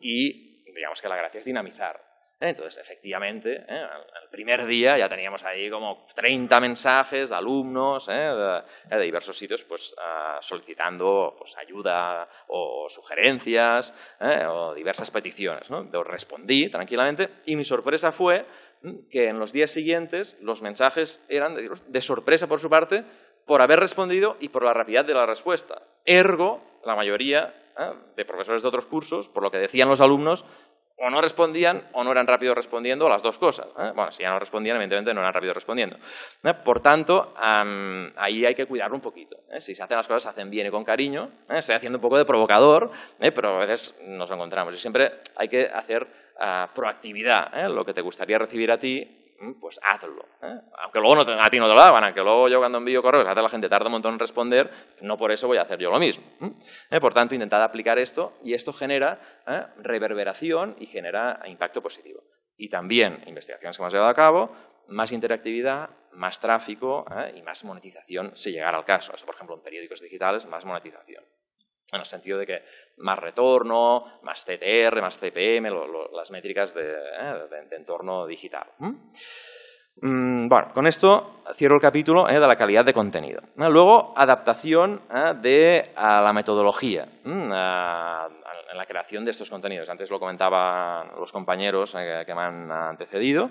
y digamos que la gracia es dinamizar entonces, efectivamente, el ¿eh? primer día ya teníamos ahí como 30 mensajes de alumnos ¿eh? de, diversos sitios pues, ah, solicitando pues, ayuda o sugerencias ¿eh? o diversas peticiones. respondí tranquilamente y mi sorpresa fue que en los días siguientes los mensajes eran de sorpresa por su parte por haber respondido y por la rapidez de la respuesta. Ergo, la mayoría de profesores de otros cursos, por lo que decían los alumnos, o no respondían o no eran rápido respondiendo a las dos cosas. ¿eh? Bueno, si ya no respondían, evidentemente no eran rápido respondiendo. ¿eh? Por tanto, ahí hay que cuidarlo un poquito. ¿eh? Si se hacen las cosas, se hacen bien y con cariño. Estoy haciendo un poco de provocador, pero a veces nos encontramos. Y siempre hay que hacer ah, proactividad. Lo que te gustaría recibir a ti Mm, pues hazlo. ¿eh? Aunque luego no a ti no te lo aunque luego yo cuando envío correos, la gente tarda un montón en responder, no por eso voy a hacer yo lo mismo. ¿eh? Eh, por tanto, intentad aplicar esto y esto genera reverberación y genera impacto positivo. Y también investigaciones que hemos llevado a cabo, más interactividad, más tráfico y más monetización si llegara al caso. Esto, por ejemplo, en periódicos digitales, más monetización en el sentido de que más retorno, más TTR, más CPM, las métricas de, eh, entorno digital. Mm, bueno, con esto cierro el capítulo eh, de la calidad de contenido. Luego, adaptación eh, de, la metodología en la creación de estos contenidos. Antes lo comentaban los compañeros que me han antecedido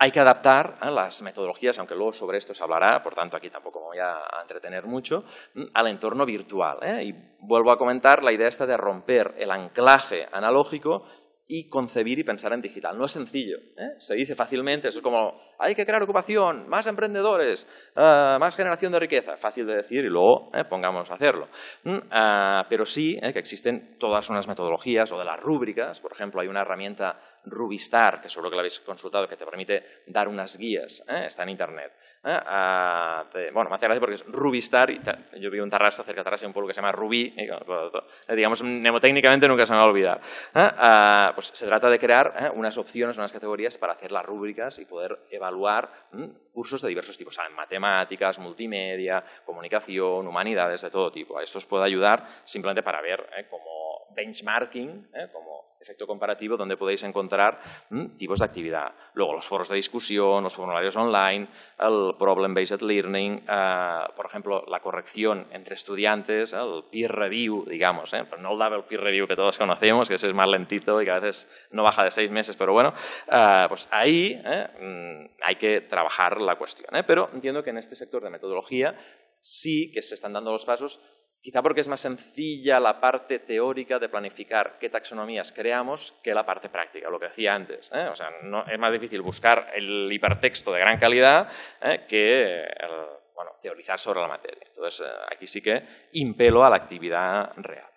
hay que adaptar las metodologías, aunque luego sobre esto se hablará, por tanto aquí tampoco me voy a entretener mucho, mm, al entorno virtual. ¿eh? Y vuelvo a comentar la idea esta de romper el anclaje analógico y concebir y pensar en digital. No es sencillo, ¿eh? se dice fácilmente, eso es como, hay que crear ocupación, más emprendedores, ah, más generación de riqueza. Fácil de decir y luego ¿eh? pongamos a hacerlo. Mm, ah, pero sí que existen todas unas metodologías o de las rúbricas, por ejemplo, hay una herramienta Rubistar, que seguro que lo habéis consultado, que te permite dar unas guías, ¿eh? está en internet. ¿eh? Ah, bueno, me hace gracia porque es Rubistar, y yo vi un Tarrasa, cerca de Tarrasa, un pueblo que se llama Rubí, eh, digamos, mnemotécnicamente nunca se me va a olvidar. Ah, pues se trata de crear unas opciones, unas categorías para hacer las rúbricas y poder evaluar cursos de diversos tipos, matemáticas, multimedia, comunicación, humanidades, de todo tipo. Esto os puede ayudar simplemente para ver cómo benchmarking, ¿eh? como efecto comparativo, donde podéis encontrar tipos de actividad. Luego, los foros de discusión, los formularios online, el problem-based learning, eh, por ejemplo, la corrección entre estudiantes, el peer review, digamos, ¿eh? no el double peer review que todos conocemos, que ese es más lentito y que a veces no baja de seis meses, pero bueno, pues ahí mm, hay que trabajar la cuestión. Pero entiendo que en este sector de metodología sí que se están dando los pasos Quizá porque es más sencilla la parte teórica de planificar qué taxonomías creamos que la parte práctica, lo que decía antes. ¿eh? es más difícil buscar el hipertexto de gran calidad ¿eh? que teorizar sobre la materia. Entonces, eh, aquí sí que impelo a la actividad real.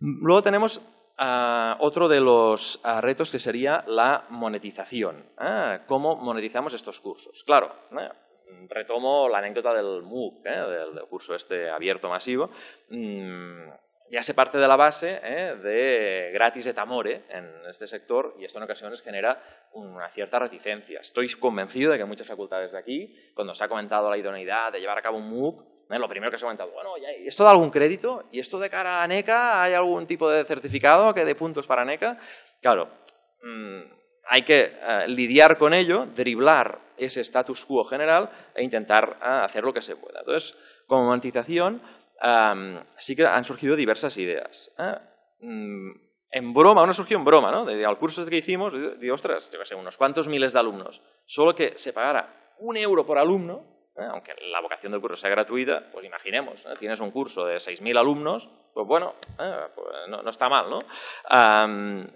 Luego tenemos ah, otro de los ah, retos que sería la monetización. ¿Cómo monetizamos estos cursos? Claro, retomo la anécdota del MOOC, ¿eh? del, curso este abierto masivo, mm, ya se parte de la base ¿eh? de gratis et amore en este sector y esto en ocasiones genera una cierta reticencia. Estoy convencido de que muchas facultades de aquí, cuando se ha comentado la idoneidad de llevar a cabo un MOOC, ¿eh? lo primero que se ha comentado, bueno, ¿esto da algún crédito? ¿Y esto de cara a NECA hay algún tipo de certificado que dé puntos para NECA? Claro, mm, hay que eh, lidiar con ello, driblar ese status quo general e intentar eh, hacer lo que se pueda. Entonces, como monetización, sí que han surgido diversas ideas. ¿eh? Mm, en broma, una surgió en broma, ¿no? De, al curso este que hicimos, digo, ostras, yo qué sé, unos cuantos miles de alumnos, solo que se pagara un euro por alumno ¿eh? aunque la vocación del curso sea gratuita, pues imaginemos, ¿eh? tienes un curso de 6.000 alumnos, pues bueno, ¿eh? pues no, está mal, ¿no?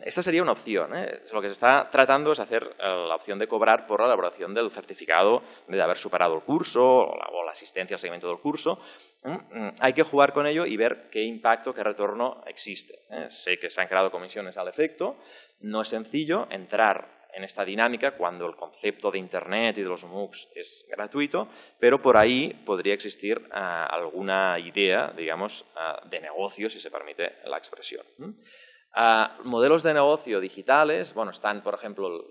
esta sería una opción. Lo que se está tratando es hacer la opción de cobrar por la elaboración del certificado de haber superado el curso o la, o la asistencia al seguimiento del curso, mm, mm, hay que jugar con ello y ver qué impacto, qué retorno existe. Sé que se han creado comisiones al efecto, no es sencillo entrar en esta dinámica cuando el concepto de Internet y de los MOOCs es gratuito, pero por ahí podría existir ah, alguna idea, digamos, ah, de negocio, si se permite la expresión. ¿Mm? Ah, modelos de negocio digitales, bueno, están, por ejemplo,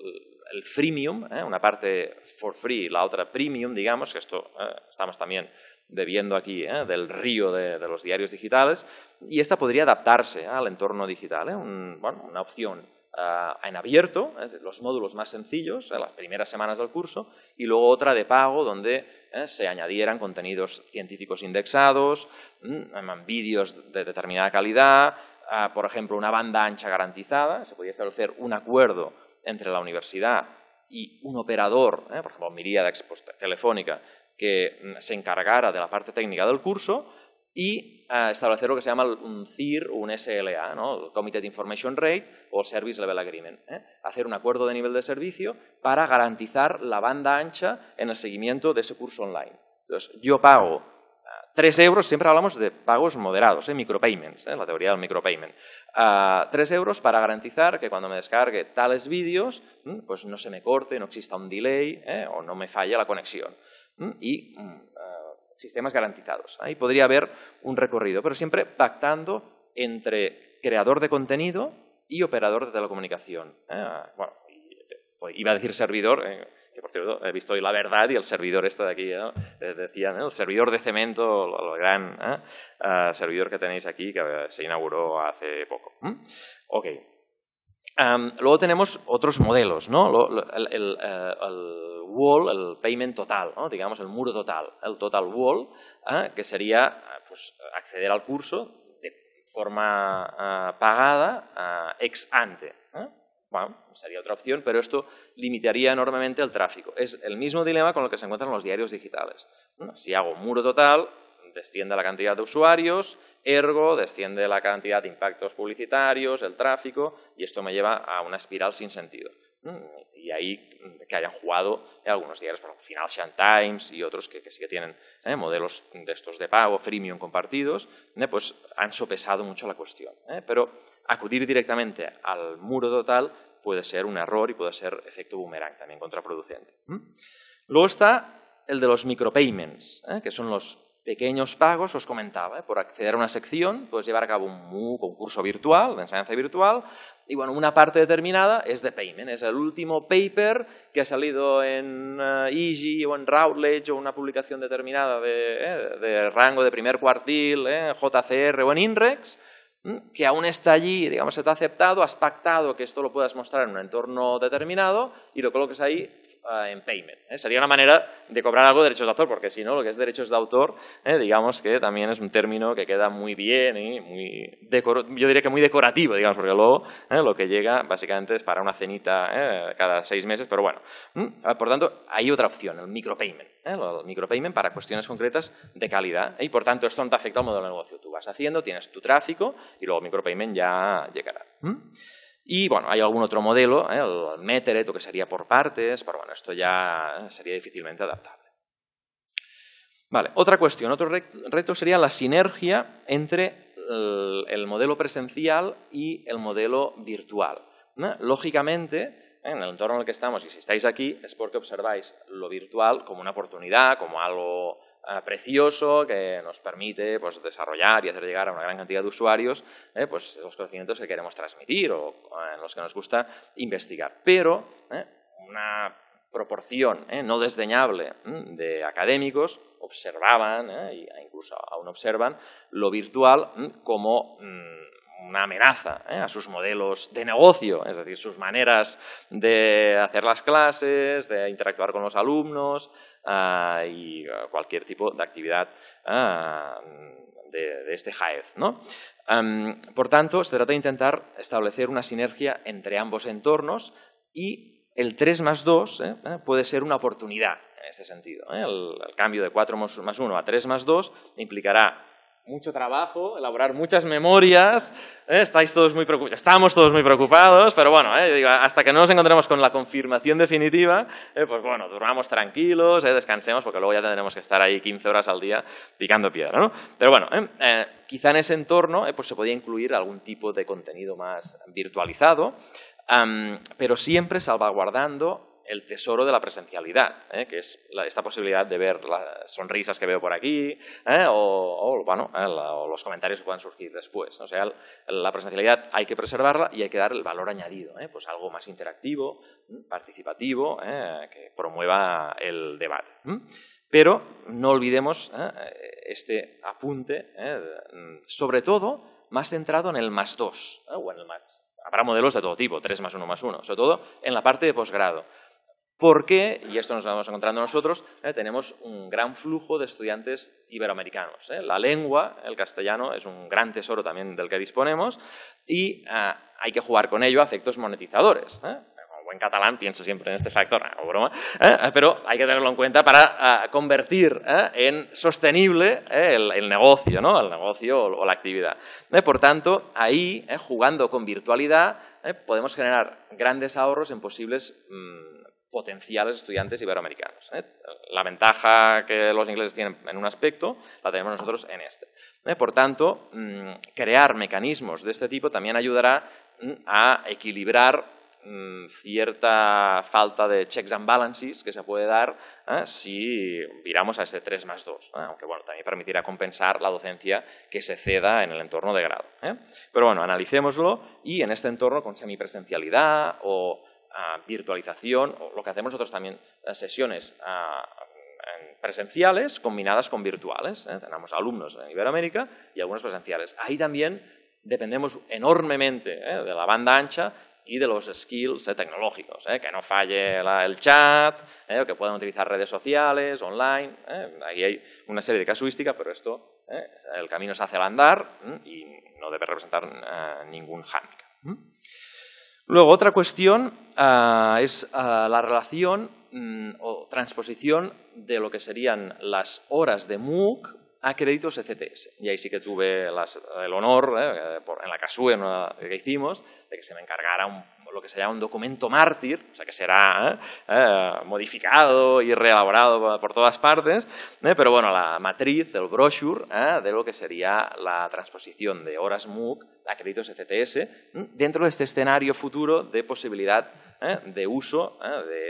el, freemium, ¿eh? una parte for free y la otra premium, digamos, que esto estamos también debiendo aquí ¿eh? del río de, los diarios digitales, y esta podría adaptarse al entorno digital, ¿eh? bueno, una opción Ah, en abierto, ¿eh? los módulos más sencillos, ¿eh? las primeras semanas del curso, y luego otra de pago donde ¿eh? se añadieran contenidos científicos indexados, mm, vídeos de determinada calidad, ah, por ejemplo, una banda ancha garantizada, se podía establecer un acuerdo entre la universidad y un operador, por ejemplo, Miríada pues, Telefónica, que mm, se encargara de la parte técnica del curso y eh, establecer lo que se llama un CIR o un SLA, ¿no? el Committed Information Rate o Service Level Agreement. ¿eh? Hacer un acuerdo de nivel de servicio para garantizar la banda ancha en el seguimiento de ese curso online. Entonces, yo pago 3 eh, euros, siempre hablamos de pagos moderados, ¿eh? micropayments, la teoría del micropayment. Uh, 3 euros para garantizar que cuando me descargue tales vídeos, pues no se me corte, no exista un delay o no me falla la conexión. Y mm, sistemas garantizados. Ahí podría haber un recorrido, pero siempre pactando entre creador de contenido y operador de telecomunicación. ¿eh? bueno, pues, iba a decir servidor, eh, que por cierto he visto hoy la verdad y el servidor este de aquí, ¿no? Eh, decían, el servidor de cemento, el gran ah, servidor que tenéis aquí, que se inauguró hace poco. Em, luego tenemos otros modelos, ¿no? Eh, el, wall, el payment total, digamos el muro total, el total wall, ¿eh? que sería eh, pues, acceder al curso de forma pagada ex ante. Bueno, sería otra opción, pero esto limitaría enormemente el tráfico. Es el mismo dilema con el que se encuentran los diarios digitales. Si hago muro total, desciende la cantidad de usuarios, ergo desciende la cantidad de impactos publicitarios, el tráfico, y esto me lleva a una espiral sin sentido. Mm, y ahí mm, que hayan jugado algunos diarios, por ejemplo, Financial Times y otros que, sí que tienen eh, modelos de estos de pago, freemium compartidos, eh, pues han sopesado mucho la cuestión. Eh. Pero acudir directamente al muro total puede ser un error y puede ser efecto boomerang también contraproducente. Mm. Luego está el de los micropayments, que son los pequeños pagos, os comentaba, ¿eh? por acceder a una sección, puedes llevar a cabo un concurso virtual, de enseñanza virtual, y bueno, una parte determinada es de payment, es el último paper que ha salido en uh, o en Routledge o una publicación determinada de, eh, rango de primer cuartil, ¿eh? JCR o en INREX, que aún está allí, digamos, se te ha aceptado, has pactado que esto lo puedas mostrar en un entorno determinado y lo coloques ahí Ah, en payment. ¿eh? Sería una manera de cobrar algo de derechos de autor, porque si no, lo que es derechos de autor, ¿eh? digamos que también es un término que queda muy bien y muy, yo diría que muy decorativo, digamos, porque luego ¿eh? lo que llega básicamente es para una cenita cada seis meses, pero bueno. Ah, por tanto, hay otra opción, el micropayment. El micropayment para cuestiones concretas de calidad. Y por tanto, esto no te afecta al modelo de negocio. Tú vas haciendo, tienes tu tráfico y luego micropayment ya llegará. Y bueno, hay algún otro modelo, ¿eh? el Meteret, que sería por partes, pero bueno, esto ya sería difícilmente adaptable. Vale, otra cuestión, otro reto sería la sinergia entre el modelo presencial y el modelo virtual. Lógicamente, ¿eh? en el entorno en el que estamos, y si estáis aquí, es porque observáis lo virtual como una oportunidad, como algo eh, precioso que nos permite pues, desarrollar y hacer llegar a una gran cantidad de usuarios eh, pues, los conocimientos que queremos transmitir o en eh, los que nos gusta investigar. Pero una proporción no desdeñable mm, de académicos observaban, e incluso aún observan, lo virtual mm, como mm, una amenaza ¿eh? a sus modelos de negocio, es decir, sus maneras de hacer las clases, de interactuar con los alumnos ah, y ah, cualquier tipo de actividad ah, de, este JAEZ. por tanto, se trata de intentar establecer una sinergia entre ambos entornos y el 3 más 2 ¿eh? ¿Eh? puede ser una oportunidad en este sentido. El, el, cambio de 4 más 1 a 3 más 2 implicará mucho trabajo, elaborar muchas memorias. ¿eh? Estáis todos muy preocupados, estamos todos muy preocupados, pero bueno, ¿eh? hasta que no nos encontremos con la confirmación definitiva, ¿eh? pues bueno, durmamos tranquilos, descansemos, porque luego ya tendremos que estar ahí 15 horas al día picando piedra, ¿no? Pero bueno, quizá en ese entorno pues se podía incluir algún tipo de contenido más virtualizado, pero siempre salvaguardando el tesoro de la presencialidad, ¿eh? que es esta posibilidad de ver las sonrisas que veo por aquí ¿eh? ¿eh? o, los comentarios que puedan surgir después. O sea, la presencialidad hay que preservarla y hay que dar el valor añadido, pues algo más interactivo, participativo, que promueva el debate. Pero no olvidemos este apunte, sobre todo más centrado en el más dos habrá modelos de todo tipo, tres más uno más uno, sobre todo en la parte de posgrado, porque, y esto nos estamos vamos encontrando nosotros, eh, tenemos un gran flujo de estudiantes iberoamericanos. Eh. La lengua, el castellano, es un gran tesoro también del que disponemos y eh, hay que jugar con ello a efectos monetizadores buen catalán pienso siempre en este factor, broma, pero hay que tenerlo en cuenta para convertir en sostenible el, negocio, ¿no? El negocio o, la actividad. Por tanto, ahí, jugando con virtualidad, podemos generar grandes ahorros en posibles mm, potenciales estudiantes iberoamericanos. ¿eh? La ventaja que los ingleses tienen en un aspecto la tenemos nosotros en este. ¿eh? Por tanto, mm, crear mecanismos de este tipo también ayudará mm, a equilibrar mm, cierta falta de checks and balances que se puede dar ¿eh? si viramos a ese 3 más 2, aunque bueno, también permitirá compensar la docencia que se ceda en el entorno de grado. Pero bueno, analicémoslo y en este entorno con semipresencialidad o virtualización, o lo que hacemos nosotros también, sesiones presenciales combinadas con virtuales. ¿eh? Tenemos alumnos en Iberoamérica y algunos presenciales. Ahí también dependemos enormemente ¿eh? de la banda ancha y de los skills eh, tecnológicos, que no falle el chat, que puedan utilizar redes sociales, online. Ahí hay una serie de casuística, pero esto, el camino se hace al andar y no debe representar ningún hándicap. Luego, otra cuestión ah, es ah, la relación mm, o transposición de lo que serían las horas de MOOC a créditos ECTS. Y ahí sí que tuve el honor, eh, en la CASUE que hicimos, de que se me encargara un, lo que se llama un documento mártir, o sea que será eh, eh, modificado y reelaborado por todas partes, pero bueno, la matriz, el brochure de lo que sería la transposición de horas MOOC a créditos ECTS mm, dentro de este escenario futuro de posibilidad de uso de,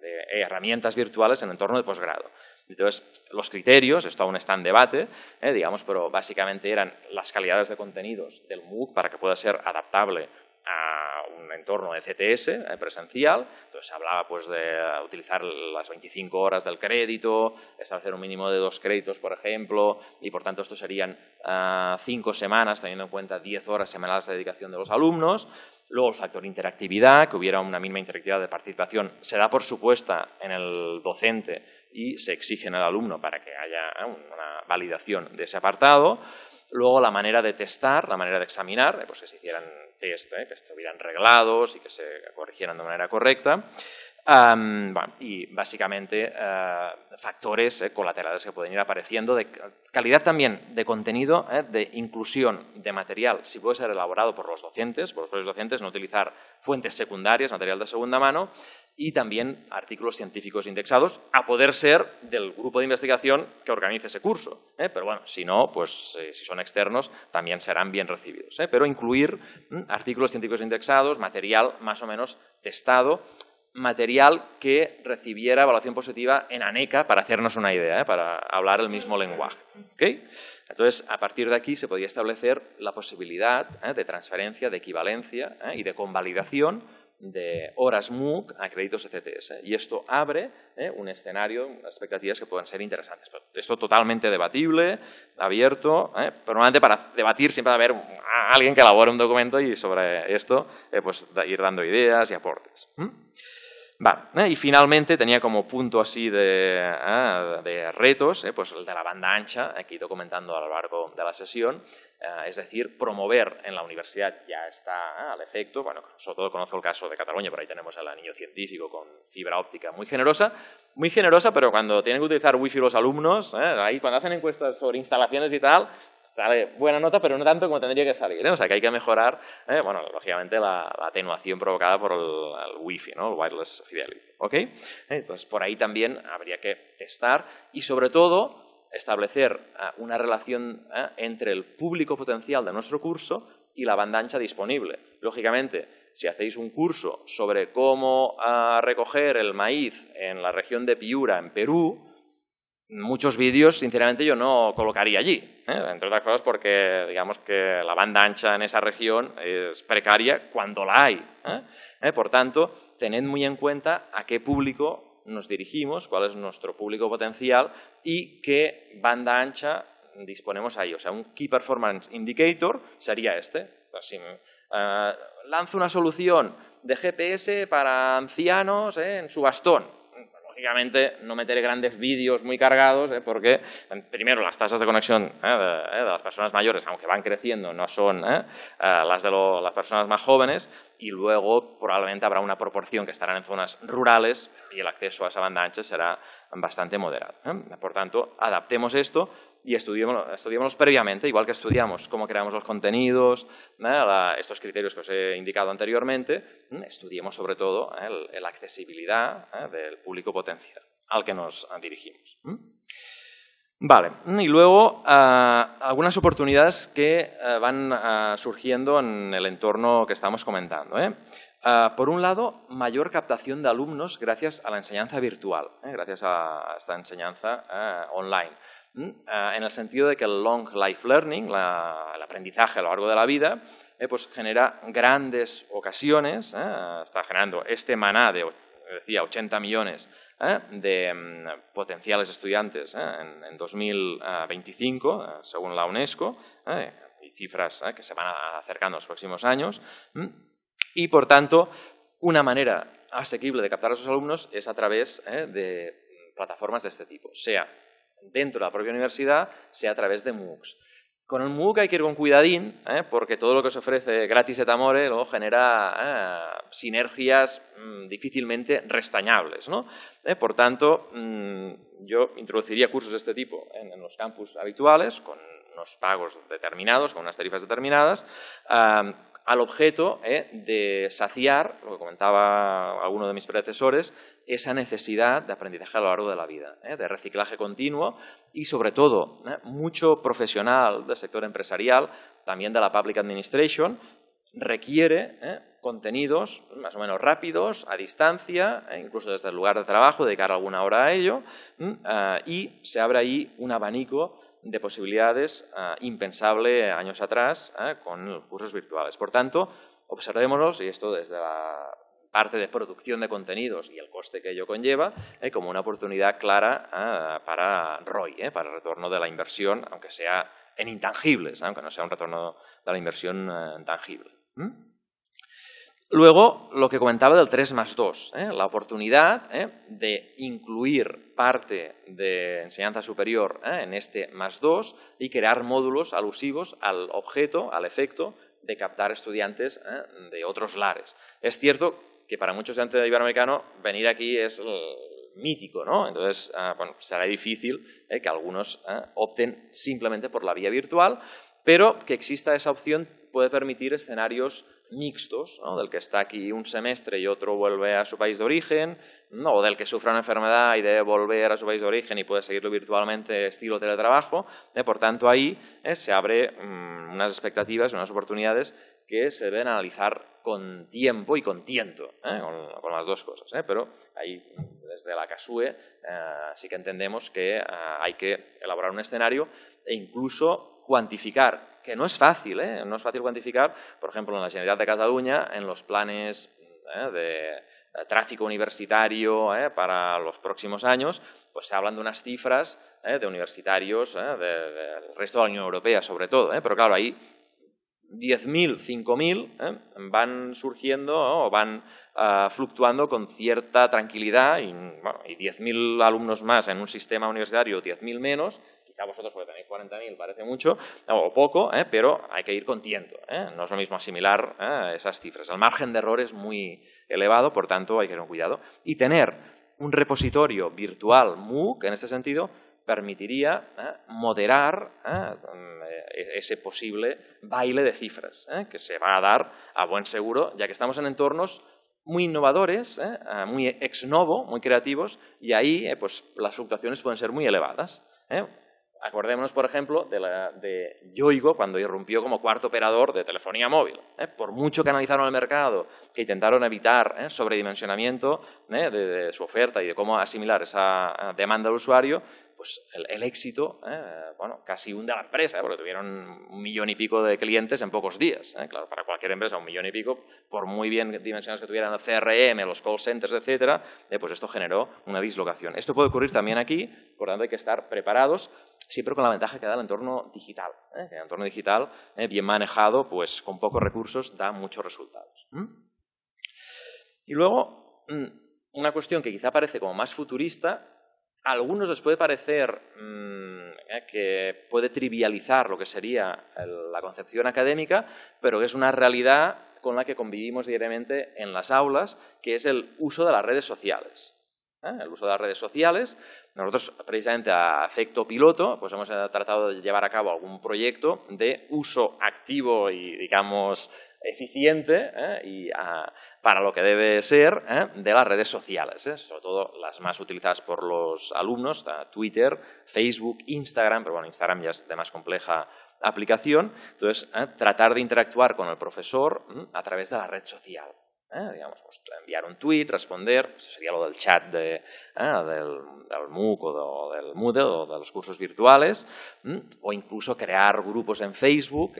de herramientas virtuales en el entorno de posgrado. Entonces, los criterios, esto aún está en debate, eh, digamos, pero básicamente eran las calidades de contenidos del MOOC para que pueda ser adaptable a un entorno de CTS eh, presencial, entonces se hablaba pues, de utilizar las 25 horas del crédito, establecer un mínimo de dos créditos, por ejemplo, y por tanto esto serían ah, cinco semanas, teniendo en cuenta diez horas semanales de dedicación de los alumnos. Luego el factor interactividad, que hubiera una mínima interactividad de participación, se da por supuesta en el docente y se exigen al alumno para que haya ah, una validación de ese apartado. Luego la manera de testar, la manera de examinar, eh, pues que se hicieran test, eh, que estuvieran reglados y que se corrigieran de manera correcta y básicamente eh, factores eh, colaterales que pueden ir apareciendo, de calidad también de contenido, eh, de inclusión de material, si puede ser elaborado por los docentes, por los propios docentes, no utilizar fuentes secundarias, material de segunda mano, y también artículos científicos indexados, a poder ser del grupo de investigación que organice ese curso. pero bueno, si no, pues si son externos, también serán bien recibidos. Pero incluir mm, artículos científicos indexados, material más o menos testado, material que recibiera evaluación positiva en ANECA para hacernos una idea, ¿eh? para hablar el mismo lenguaje. Entonces, a partir de aquí se podía establecer la posibilidad ¿eh? de transferencia, de equivalencia ¿eh? y de convalidación de horas MOOC a créditos ECTS. Y esto abre un escenario, expectativas que pueden ser interesantes. esto totalmente debatible, abierto, pero normalmente para debatir siempre va a haber alguien que elabore un documento y sobre esto pues, ir dando ideas y aportes. Eh, y finalmente tenía como punto así de, ah, de retos, eh, pues el de la banda ancha, eh, que he ido comentando a lo largo de la sesión, Ah, es decir, promover en la universidad ya está ah, al efecto, bueno, sobre todo conozco el caso de Cataluña, por ahí tenemos al niño científico con fibra óptica muy generosa, muy generosa, pero cuando tienen que utilizar wifi los alumnos, eh, ahí cuando hacen encuestas sobre instalaciones y tal, sale buena nota, pero no tanto como tendría que salir, ¿eh? o sea que hay que mejorar, eh, bueno, lógicamente la, atenuación provocada por el, el, wifi, ¿no? el wireless fidelity, ¿ok? Entonces por ahí también habría que testar y sobre todo establecer eh, una relación eh, entre el público potencial de nuestro curso y la banda ancha disponible. Lógicamente, si hacéis un curso sobre cómo eh, recoger el maíz en la región de Piura, en Perú, muchos vídeos, sinceramente, yo no colocaría allí. Entre otras cosas porque, digamos, que la banda ancha en esa región es precaria cuando la hay. Por tanto, tened muy en cuenta a qué público nos dirigimos, cuál es nuestro público potencial y qué banda ancha disponemos ahí. O sea, un Key Performance Indicator sería este. Eh, lanzo una solución de GPS para ancianos eh, en su bastón lógicamente no meteré grandes vídeos muy cargados, ¿eh? porque primero las tasas de conexión ¿eh? ¿eh? De, las personas mayores, aunque van creciendo, no son las de las personas más jóvenes, y luego probablemente habrá una proporción que estará en zonas rurales y el acceso a esa banda ancha será bastante moderado. Por tanto, adaptemos esto y estudiamos previamente, igual que estudiamos cómo creamos los contenidos, ¿eh? estos criterios que os he indicado anteriormente, estudiemos sobre todo ¿eh? la accesibilidad ¿eh? del público potencial al que nos dirigimos. Vale, y luego ah, algunas oportunidades que van ah, surgiendo en el entorno que estamos comentando. Ah, por un lado, mayor captación de alumnos gracias a la enseñanza virtual, gracias a esta enseñanza online. Ah, en el sentido de que el long life learning, el aprendizaje a lo largo de la vida, eh, pues genera grandes ocasiones, eh, está generando este maná de decía 80 millones eh, de mm, potenciales estudiantes en, 2025, según la UNESCO, y cifras que se van acercando a los próximos años, mm, y por tanto, una manera asequible de captar a esos alumnos es a través de plataformas de este tipo, sea dentro de la propia universidad sea a través de MOOCs. Con el MOOC hay que ir con cuidadín, ¿eh? porque todo lo que se ofrece gratis et amore luego genera eh, sinergias mm, difícilmente restañables. ¿no? ¿Eh? Por tanto, mm, yo introduciría cursos de este tipo en, en los campus habituales, con unos pagos determinados, con unas tarifas determinadas, al objeto ¿eh? de saciar, lo que comentaba alguno de mis predecesores, esa necesidad de aprendizaje a lo largo de la vida, ¿eh? de reciclaje continuo y, sobre todo, ¿eh? mucho profesional del sector empresarial, también de la public administration, requiere contenidos más o menos rápidos, a distancia, e incluso desde el lugar de trabajo, dedicar alguna hora a ello, ah, y se abre ahí un abanico de posibilidades ah, impensable años atrás ah, con cursos virtuales. Por tanto, observémoslos, y esto desde la parte de producción de contenidos y el coste que ello conlleva, eh, como una oportunidad clara para ROI, eh, para el retorno de la inversión, aunque sea en intangibles, aunque no sea un retorno de la inversión eh, tangible. Luego, lo que comentaba del 3 más 2, ¿eh? la oportunidad ¿eh? de incluir parte de enseñanza superior ¿eh? en este más 2 y crear módulos alusivos al objeto, al efecto de captar estudiantes de otros lares. Es cierto que para muchos estudiantes de iberoamericano venir aquí es mítico, ¿no? Entonces, ah, pues será difícil que algunos opten simplemente por la vía virtual, pero que exista esa opción puede permitir escenarios mixtos, del que está aquí un semestre y otro vuelve a su país de origen, o del que sufre una enfermedad y debe volver a su país de origen y puede seguirlo virtualmente estilo teletrabajo. ¿eh? Por tanto, ahí ¿eh? se abre mm, unas expectativas, unas oportunidades que se deben analizar con tiempo y con tiento, ¿eh? con, con, las dos cosas. Pero ahí, desde la CASUE, sí que entendemos que ah, hay que elaborar un escenario e incluso cuantificar que no es fácil, ¿eh? no es fácil cuantificar, por ejemplo, en la Generalitat de Cataluña, en los planes ¿eh? de eh, tráfico universitario ¿eh? para los próximos años, pues se hablan de unas cifras de universitarios del resto de la Unión Europea, sobre todo. Pero claro, ahí 10.000, 5.000 van surgiendo o van ah, fluctuando con cierta tranquilidad y, diez mil 10.000 alumnos más en un sistema universitario, 10.000 menos, a vosotros porque tenéis 40.000 parece mucho o poco, ¿eh? pero hay que ir con tiento. ¿eh? No es lo mismo asimilar ¿eh? esas cifras. El margen de error es muy elevado, por tanto hay que tener cuidado. Y tener un repositorio virtual MOOC, en este sentido, permitiría moderar mm, e-, ese posible baile de cifras que se va a dar a buen seguro, ya que estamos en entornos muy innovadores, ah, muy ex novo, muy creativos, y ahí pues, las fluctuaciones pueden ser muy elevadas. Acordémonos, por ejemplo, de, Yoigo cuando irrumpió como cuarto operador de telefonía móvil. ¿eh? Por mucho que analizaron el mercado, que intentaron evitar ¿eh? sobredimensionamiento ¿eh? De, su oferta y de cómo asimilar esa ah, demanda del usuario, pues el, éxito, eh, bueno, casi un de la empresa, ¿eh? porque tuvieron un millón y pico de clientes en pocos días. ¿eh? Claro, para cualquier empresa, un millón y pico, por muy bien dimensionados que tuvieran el CRM, los call centers, etcétera, pues esto generó una dislocación. Esto puede ocurrir también aquí, por tanto hay que estar preparados, siempre con la ventaja que da el entorno digital. el entorno digital, bien manejado, pues con pocos recursos, da muchos resultados. Y luego, mm, una cuestión que quizá parece como más futurista, a algunos les puede parecer mm, eh, que puede trivializar lo que sería la concepción académica, pero que es una realidad con la que convivimos diariamente en las aulas, que es el uso de las redes sociales. ¿eh? El uso de las redes sociales. Nosotros, precisamente a efecto piloto, pues hemos eh, tratado de llevar a cabo algún proyecto de uso activo y, digamos, eficiente eh, y para lo que debe ser eh, de las redes sociales, eh, sobre todo las más utilizadas por los alumnos, Twitter, Facebook, Instagram, pero bueno, Instagram ya es de más compleja aplicación, entonces tratar de interactuar con el profesor mm, a través de la red social. Digamos, pues, enviar un tweet, responder, sería lo del chat del, MOOC o del Moodle o de los cursos virtuales, mm, o incluso crear grupos en Facebook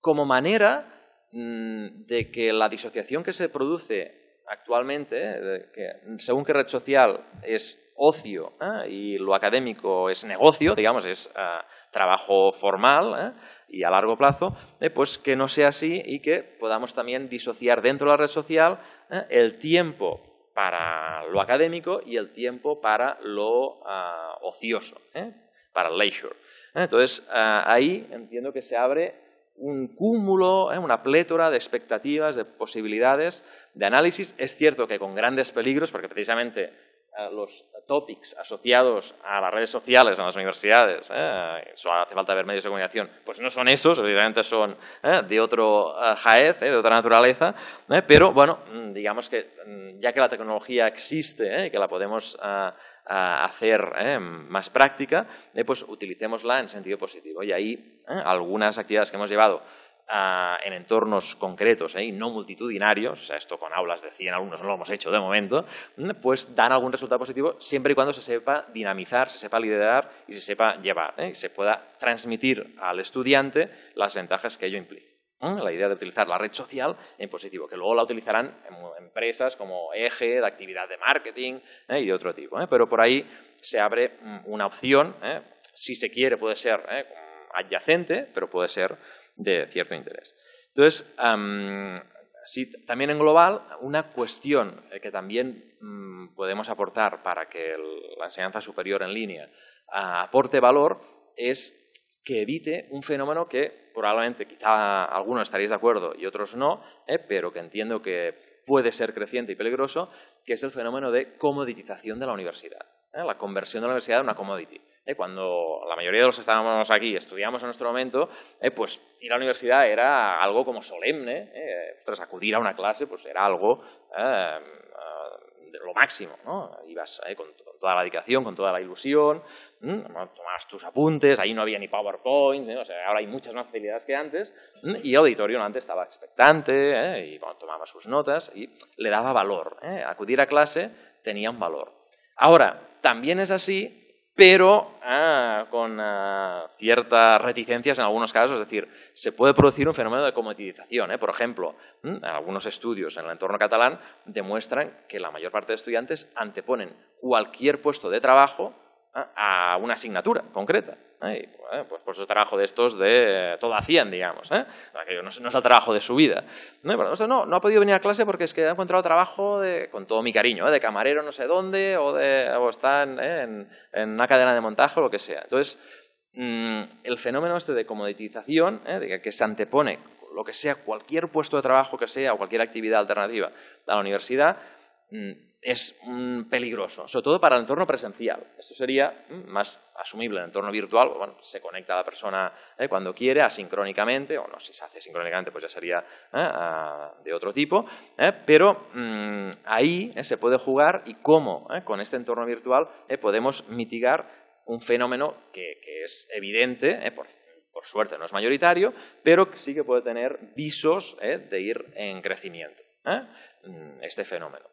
como manera Mm, de que la disociación que se produce actualmente, eh, que según qué red social es ocio eh, y lo académico es negocio, digamos, es ah, trabajo formal eh, y a largo plazo, pues que no sea así y que podamos también disociar dentro de la red social el tiempo para lo académico y el tiempo para lo ah, ocioso, para el leisure. Entonces, ah, ahí entiendo que se abre un cúmulo, ¿eh? una plétora de expectativas, de posibilidades, de análisis. Es cierto que con grandes peligros, porque precisamente los topics asociados a las redes sociales, a las universidades, ¿eh? solo hace falta ver medios de comunicación, pues no son esos, obviamente son ¿eh? de otro eh, jaez, ¿eh? de otra naturaleza, pero bueno, mm, digamos que mm, ya que la tecnología existe, y que la podemos ah, ah, hacer más práctica, pues utilicémosla en sentido positivo. Y ahí algunas actividades que hemos llevado en entornos concretos ¿eh? y no multitudinarios, o sea, esto con aulas de 100 alumnos no lo hemos hecho de momento, pues dan algún resultado positivo siempre y cuando se sepa dinamizar, se sepa liderar y se sepa llevar, ¿eh? y se pueda transmitir al estudiante las ventajas que ello implica ¿eh? la idea de utilizar la red social en positivo, que luego la utilizarán empresas como eje de actividad de marketing y de otro tipo. Pero por ahí se abre mm, una opción, si se quiere puede ser adyacente, pero puede ser de cierto interés. Entonces, también en global, una cuestión eh, que también mm, podemos aportar para que la enseñanza superior en línea ah, aporte valor es que evite un fenómeno que probablemente quizá algunos estaréis de acuerdo y otros no, eh, pero que entiendo que puede ser creciente y peligroso, que es el fenómeno de comoditización de la universidad, eh, la conversión de la universidad en una commodity. Eh, cuando la mayoría de los que estábamos aquí estudiamos en nuestro momento, eh, pues ir a la universidad era algo como solemne, eh, acudir a una clase pues era algo de lo máximo, ¿no? Ibas con, toda la dedicación, con toda la ilusión, tomabas tus apuntes, ahí no había ni PowerPoints, ahora hay muchas más facilidades que antes, y el auditorio antes estaba expectante, y tomaba sus notas y le daba valor. Acudir a clase tenía un valor. Ahora, también es así pero ah, con ah, ciertas reticencias en algunos casos. Es decir, se puede producir un fenómeno de comoditización. ¿eh? Por ejemplo, algunos estudios en el entorno catalán demuestran que la mayor parte de estudiantes anteponen cualquier puesto de trabajo a una asignatura concreta. ¿eh? Pues eso pues, pues, es trabajo de estos de eh, toda digamos. ¿eh? No, es el trabajo de su vida. ¿no? no, ha podido venir a clase porque es que ha encontrado trabajo con todo mi cariño, ¿eh? de camarero no sé dónde, o, de, o está en, una cadena de montaje o lo que sea. Entonces, mm, el fenómeno este de comoditización, de que, se antepone lo que sea, cualquier puesto de trabajo que sea o cualquier actividad alternativa a la universidad, mm, es peligroso, sobre todo para el entorno presencial. Esto sería mm, más asumible en el entorno virtual, pues, bueno, se conecta a la persona eh, cuando quiere, asincrónicamente, o no, si se hace asincrónicamente, pues ya sería eh, de otro tipo, eh, pero mm, ahí se puede jugar y cómo con este entorno virtual podemos mitigar un fenómeno que, es evidente, por, por, suerte no es mayoritario, pero sí que puede tener visos de ir en crecimiento, mm, este fenómeno.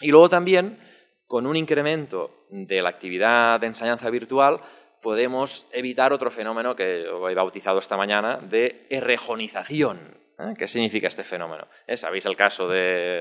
Y luego también, con un incremento de la actividad de enseñanza virtual, podemos evitar otro fenómeno que he bautizado esta mañana de errejonización. ¿eh? ¿Qué significa este fenómeno? ¿Eh? Sabéis el caso de,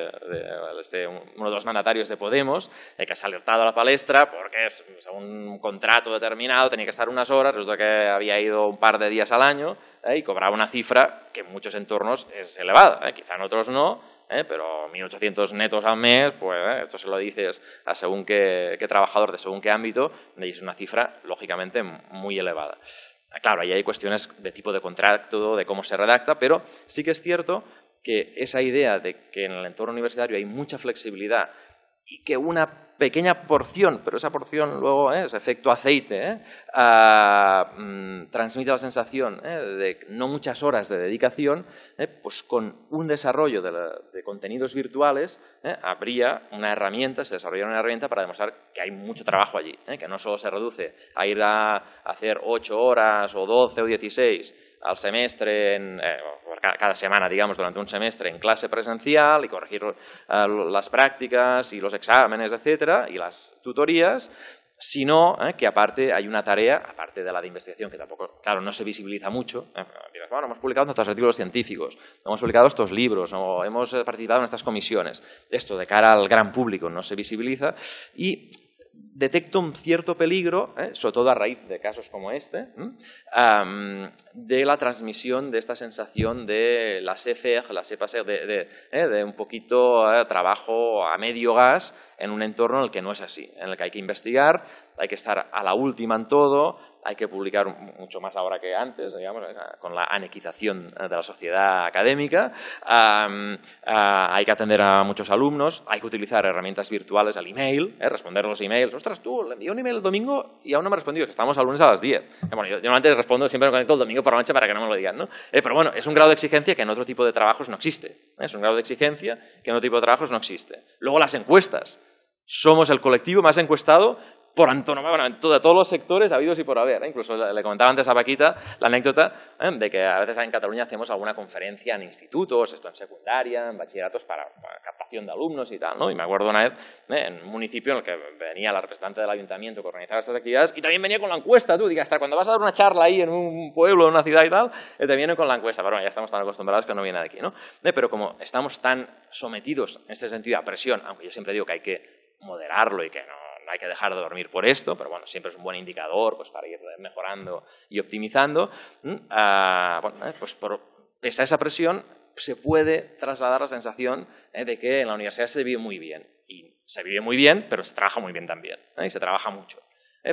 este, uno de los mandatarios de Podemos, eh, que ha alertado a la palestra porque es un contrato determinado, tenía que estar unas horas, resulta que había ido un par de días al año y cobraba una cifra que en muchos entornos es elevada, quizá en otros no, ¿eh? pero 1.800 netos al mes, pues ¿eh? esto se lo dices a según qué, trabajador de según qué ámbito, es una cifra lógicamente muy elevada. Claro, ahí hay cuestiones de tipo de contrato, de cómo se redacta, pero sí que es cierto que esa idea de que en el entorno universitario hay mucha flexibilidad y que una pequeña porción, pero esa porción luego, eh, es efecto aceite, eh, ah, mm, transmite la sensación eh, de no muchas horas de dedicación, pues con un desarrollo de, contenidos virtuales habría una herramienta, se desarrollaría una herramienta para demostrar que hay mucho trabajo allí, que no solo se reduce a ir a hacer 8 horas o 12 o 16 al semestre, cada semana, digamos, durante un semestre en clase presencial y corregir las prácticas y los exámenes, etcétera, y las tutorías, sino eh, que aparte hay una tarea, aparte de la de investigación, que tampoco, claro, no se visibiliza mucho. Eh, bueno, hemos publicado nuestros artículos científicos, hemos publicado estos libros, o hemos eh, participado en estas comisiones. Esto de cara al gran público no se visibiliza y detecto un cierto peligro, ¿eh? sobre todo a raíz de casos como este, de la transmisión de esta sensación de la CFEG, la ¿eh? de, un poquito eh, trabajo a medio gas en un entorno en el que no es así, en el que hay que investigar, hay que estar a la última en todo, hay que publicar mucho más ahora que antes, digamos, eh, con la anequización eh, de la sociedad académica, ah, hay que atender a muchos alumnos, hay que utilizar herramientas virtuales al email, eh, responder los emails, ostras, tú, le envié un email el domingo y aún no me ha respondido, que estamos al lunes a las 10. Bueno, yo, normalmente respondo, siempre me conecto el domingo por la noche para que no me lo digan, ¿no? pero bueno, es un grado de exigencia que en otro tipo de trabajos no existe, es un grado de exigencia que en otro tipo de trabajos no existe. Luego las encuestas, somos el colectivo más encuestado por antonomasia, bueno, de todos los sectores habidos y por haber. ¿eh? Incluso le comentaba antes a Paquita la anécdota ¿eh? de que a veces en Cataluña hacemos alguna conferencia en institutos, esto en secundaria, en bachilleratos para, captación de alumnos y tal. ¿no? Y me acuerdo una vez ¿eh? en un municipio en el que venía la representante del ayuntamiento que organizaba estas actividades y también venía con la encuesta. Tú, digas, hasta cuando vas a dar una charla ahí en un pueblo, en una ciudad y tal, te viene con la encuesta. bueno, ya estamos tan acostumbrados que no viene de aquí. ¿no? Pero como estamos tan sometidos en este sentido a presión, aunque yo siempre digo que hay que moderarlo y que no hay que dejar de dormir por esto, pero bueno, siempre es un buen indicador pues, para ir mejorando y optimizando. Mm, ah, eh, pues por, pese a esa presión, se puede trasladar la sensación eh, de que en la universidad se vive muy bien. Y se vive muy bien, pero se trabaja muy bien también. ¿eh? Y se trabaja mucho.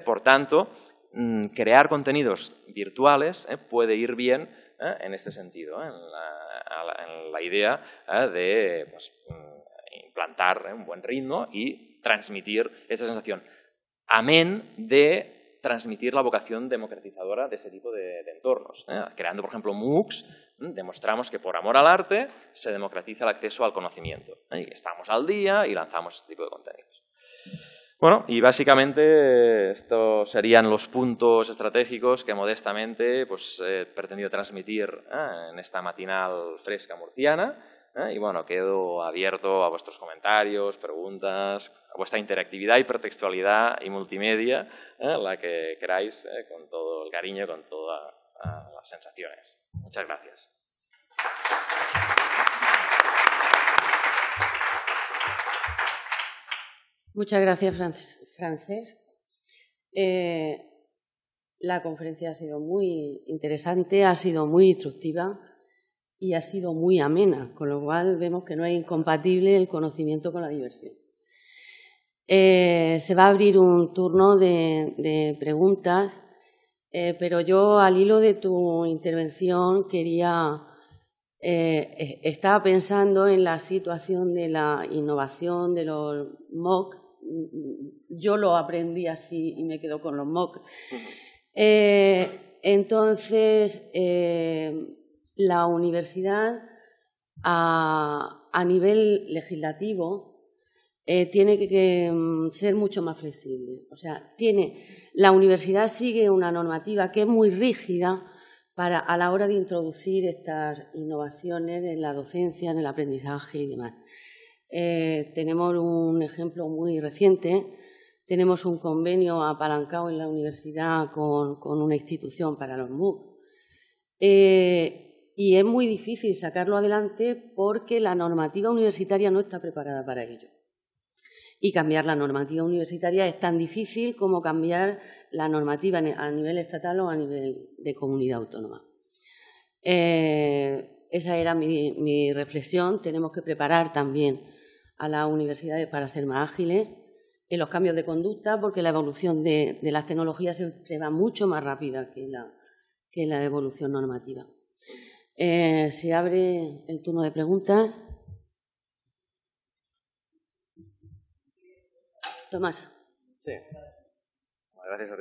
Por tanto, mm, crear contenidos virtuales puede ir bien en este sentido, en la, idea de pues, mm, implantar un buen ritmo y transmitir esta sensación. Amén de transmitir la vocación democratizadora de este tipo de, entornos. ¿eh? Creando, por ejemplo, MOOCs, ¿eh? demostramos que por amor al arte se democratiza el acceso al conocimiento. ¿eh? estamos al día y lanzamos este tipo de contenidos. Bueno, y básicamente estos serían los puntos estratégicos que modestamente pues, he pretendido transmitir en esta matinal fresca murciana. ¿eh? Y bueno, quedo abierto a vuestros comentarios, preguntas, a vuestra interactividad, hipertextualidad y multimedia, ¿eh? la que queráis, ¿eh? con todo el cariño, con todas ah, las sensaciones. Muchas gracias. Muchas gracias, Frances. la conferencia ha sido muy interesante, ha sido muy instructiva y ha sido muy amena, con lo cual vemos que no es incompatible el conocimiento con la diversión. Eh, se va a abrir un turno de, preguntas, eh, pero yo al hilo de tu intervención quería, eh, estaba pensando en la situación de la innovación de los MOOC. Yo lo aprendí así y me quedo con los MOOC. entonces, la universidad a, nivel legislativo eh, tiene que, mm, ser mucho más flexible. O sea, la universidad sigue una normativa que es muy rígida a la hora de introducir estas innovaciones en la docencia, en el aprendizaje y demás. Eh, tenemos un ejemplo muy reciente. Tenemos un convenio apalancado en la universidad con, una institución para los MOOC y es muy difícil sacarlo adelante porque la normativa universitaria no está preparada para ello. Y cambiar la normativa universitaria es tan difícil como cambiar la normativa e, a nivel estatal o a nivel de comunidad autónoma. Eh, esa era mi, reflexión. Tenemos que preparar también a las universidades para ser más ágiles en los cambios de conducta, porque la evolución de, las tecnologías se, va mucho más rápida que la evolución normativa. Eh, se abre el turno de preguntas. Tomás. Sí. Gracias a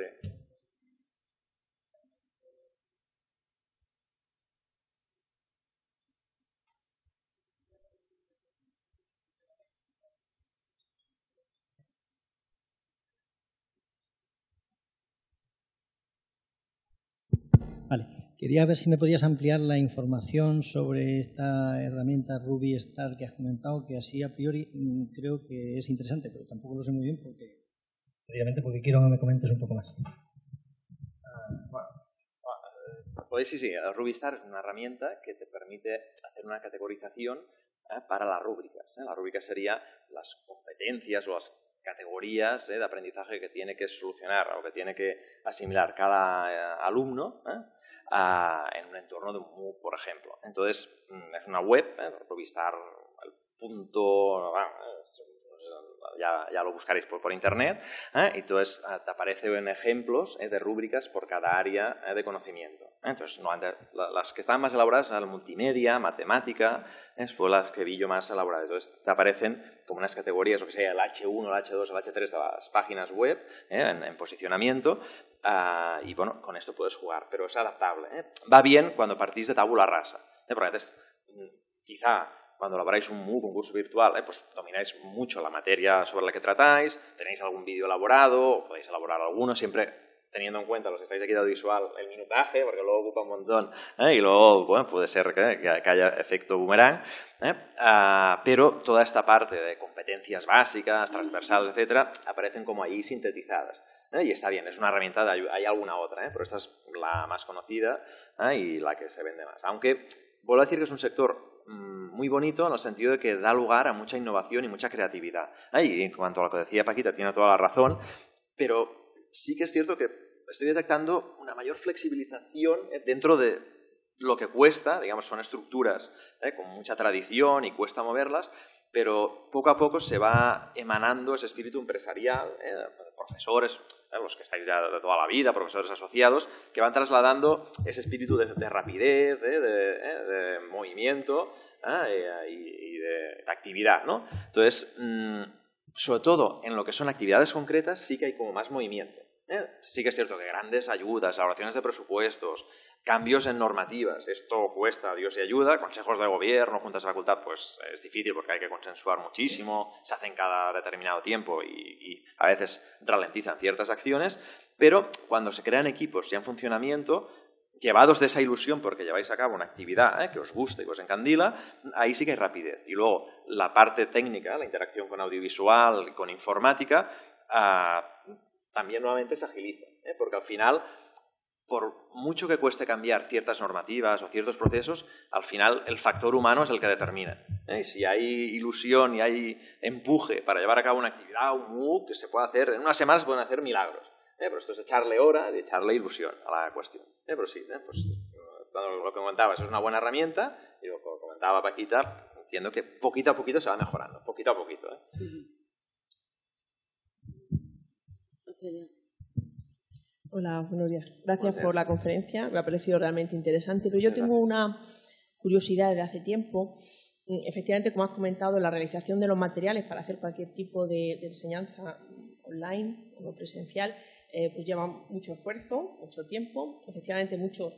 Vale. Quería ver si me podías ampliar la información sobre esta herramienta Ruby Star que has comentado, que así a priori mm, creo que es interesante, pero tampoco lo sé muy bien porque, porque quiero que me comentes un poco más. Pues sí, sí, eh, Star es una herramienta que te permite hacer una categorización eh, para las rúbricas. Las ¿eh? La rúbrica sería las competencias o las categorías eh, de aprendizaje que tiene que solucionar o que tiene que asimilar cada eh, alumno eh, en un entorno de un MOOC, por ejemplo. Entonces, mm, es una web, provistar el punto, ya, ya lo buscaréis por, por internet, ¿eh? y entonces ah, te aparecen ejemplos eh, de rúbricas por cada área eh, de conocimiento. Entonces, no, las que estaban más elaboradas eran multimedia, matemática, fue las que vi yo más elaboradas. Entonces, te aparecen como unas categorías, o que sea el H1, el H2, el H3 de las páginas web en, posicionamiento, ah, y bueno, con esto puedes jugar, pero es adaptable. Va bien cuando partís de tabula rasa, porque mm, quizá cuando elaboráis un MOOC, un curso virtual, eh, pues domináis mucho la materia sobre la que tratáis, tenéis algún vídeo elaborado, podéis elaborar alguno, siempre teniendo en cuenta los que estáis aquí de audiovisual, el minutaje, porque luego ocupa un montón, eh, y luego bueno, puede ser que, haya efecto boomerang, eh, ah, pero toda esta parte de competencias básicas, transversales, etcétera, aparecen como ahí sintetizadas. Y está bien, es una herramienta, de, hay alguna otra, pero esta es la más conocida y la que se vende más. Aunque, vuelvo a decir que es un sector Mm, muy bonito en el sentido de que da lugar a mucha innovación y mucha creatividad. Ah, y en cuanto a lo que decía Paquita, tiene toda la razón, pero sí que es cierto que estoy detectando una mayor flexibilización eh, dentro de lo que cuesta, digamos, son estructuras eh, con mucha tradición y cuesta moverlas, pero poco a poco se va emanando ese espíritu empresarial, eh, profesores, eh, los que estáis ya de toda la vida, profesores asociados, que van trasladando ese espíritu de, rapidez, eh, eh, de, movimiento ah, y, de actividad. ¿no? Entonces, mm, sobre todo en lo que son actividades concretas, sí que hay como más movimiento. Sí que es cierto que grandes ayudas, elaboraciones de presupuestos, cambios en normativas. Esto cuesta, Dios y ayuda, consejos de gobierno, juntas de facultad, pues es difícil porque hay que consensuar muchísimo, se hacen cada determinado tiempo y, a veces ralentizan ciertas acciones, pero cuando se crean equipos y en funcionamiento, llevados de esa ilusión porque lleváis a cabo una actividad ¿eh? que os gusta y os encandila, ahí sí que hay rapidez. Y luego la parte técnica, la interacción con audiovisual, con informática, ah, también nuevamente se agiliza, ¿eh? porque al final por mucho que cueste cambiar ciertas normativas o ciertos procesos, al final el factor humano es el que determina. ¿Eh? Si hay ilusión y hay empuje para llevar a cabo una actividad, un MOOC, que se puede hacer, en unas semanas se pueden hacer milagros. ¿eh? Pero esto es echarle hora y echarle ilusión a la cuestión. ¿eh? Pero sí, ¿eh? pues, lo que comentaba, eso es una buena herramienta y lo que comentaba Paquita, entiendo que poquito a poquito se va mejorando, poquito a poquito. Hola, buenos días. Gracias por la conferencia, me ha parecido realmente interesante. Pero yo tengo una curiosidad desde hace tiempo. Mm, efectivamente, como has comentado, la realización de los materiales para hacer cualquier tipo de, enseñanza online o presencial, eh, pues lleva mucho esfuerzo, mucho tiempo. Efectivamente, mucho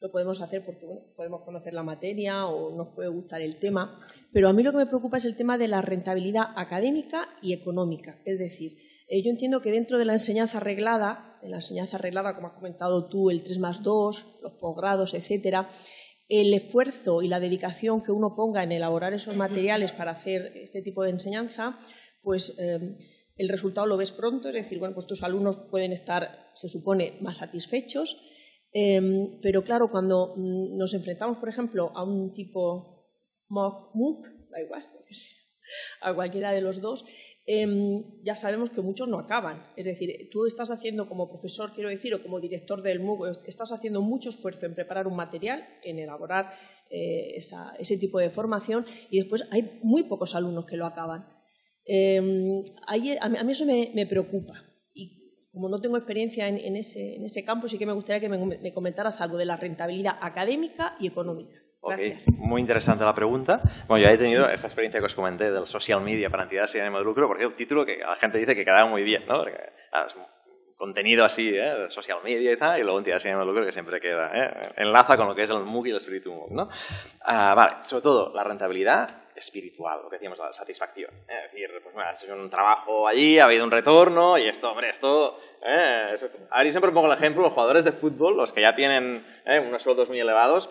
lo podemos hacer porque podemos conocer la materia o nos puede gustar el tema, pero a mí lo que me preocupa es el tema de la rentabilidad académica y económica. Es decir, eh, yo entiendo que dentro de la enseñanza arreglada, en la enseñanza arreglada, como has comentado tú, el 3 más 2, los posgrados, etcétera, el esfuerzo y la dedicación que uno ponga en elaborar esos materiales para hacer este tipo de enseñanza, pues em, el resultado lo ves pronto, es decir, bueno, pues tus alumnos pueden estar, se supone, más satisfechos, em, pero claro, cuando mm, nos enfrentamos, por ejemplo, a un tipo MOOC, da igual, [LAUGHS] a cualquiera de los dos, Em, ya sabemos que muchos no acaban. Es decir, tú estás haciendo como profesor, quiero decir, o como director del MOOC, estás haciendo mucho esfuerzo en preparar un material, en elaborar eh, ese tipo de formación y después hay muy pocos alumnos que lo acaban. Em, a, mí, eso me, preocupa. Y como no tengo experiencia en, ese, campo, sí que me gustaría que me comentaras algo de la rentabilidad académica y económica. Okay. muy interesante la pregunta. Bueno, yo he tenido esa experiencia que os comenté del social media para entidades sin ánimo de lucro, porque es un título que la gente dice que queda muy bien, ¿no? Porque, ah, contenido así, ¿eh? de social media y tal, y luego entidades sin ánimo de lucro que siempre queda, ¿eh? enlaza con lo que es el MOOC y el espíritu MOOC, ¿no? Ah, vale, sobre todo la rentabilidad espiritual, lo que decíamos, la satisfacción. ¿eh? Es decir, pues bueno, has hecho un trabajo allí, ha habido un retorno, y esto, hombre, esto... ¿eh? Eso... A ver, yo siempre pongo el ejemplo, los jugadores de fútbol, los que ya tienen ¿eh? unos sueldos muy elevados,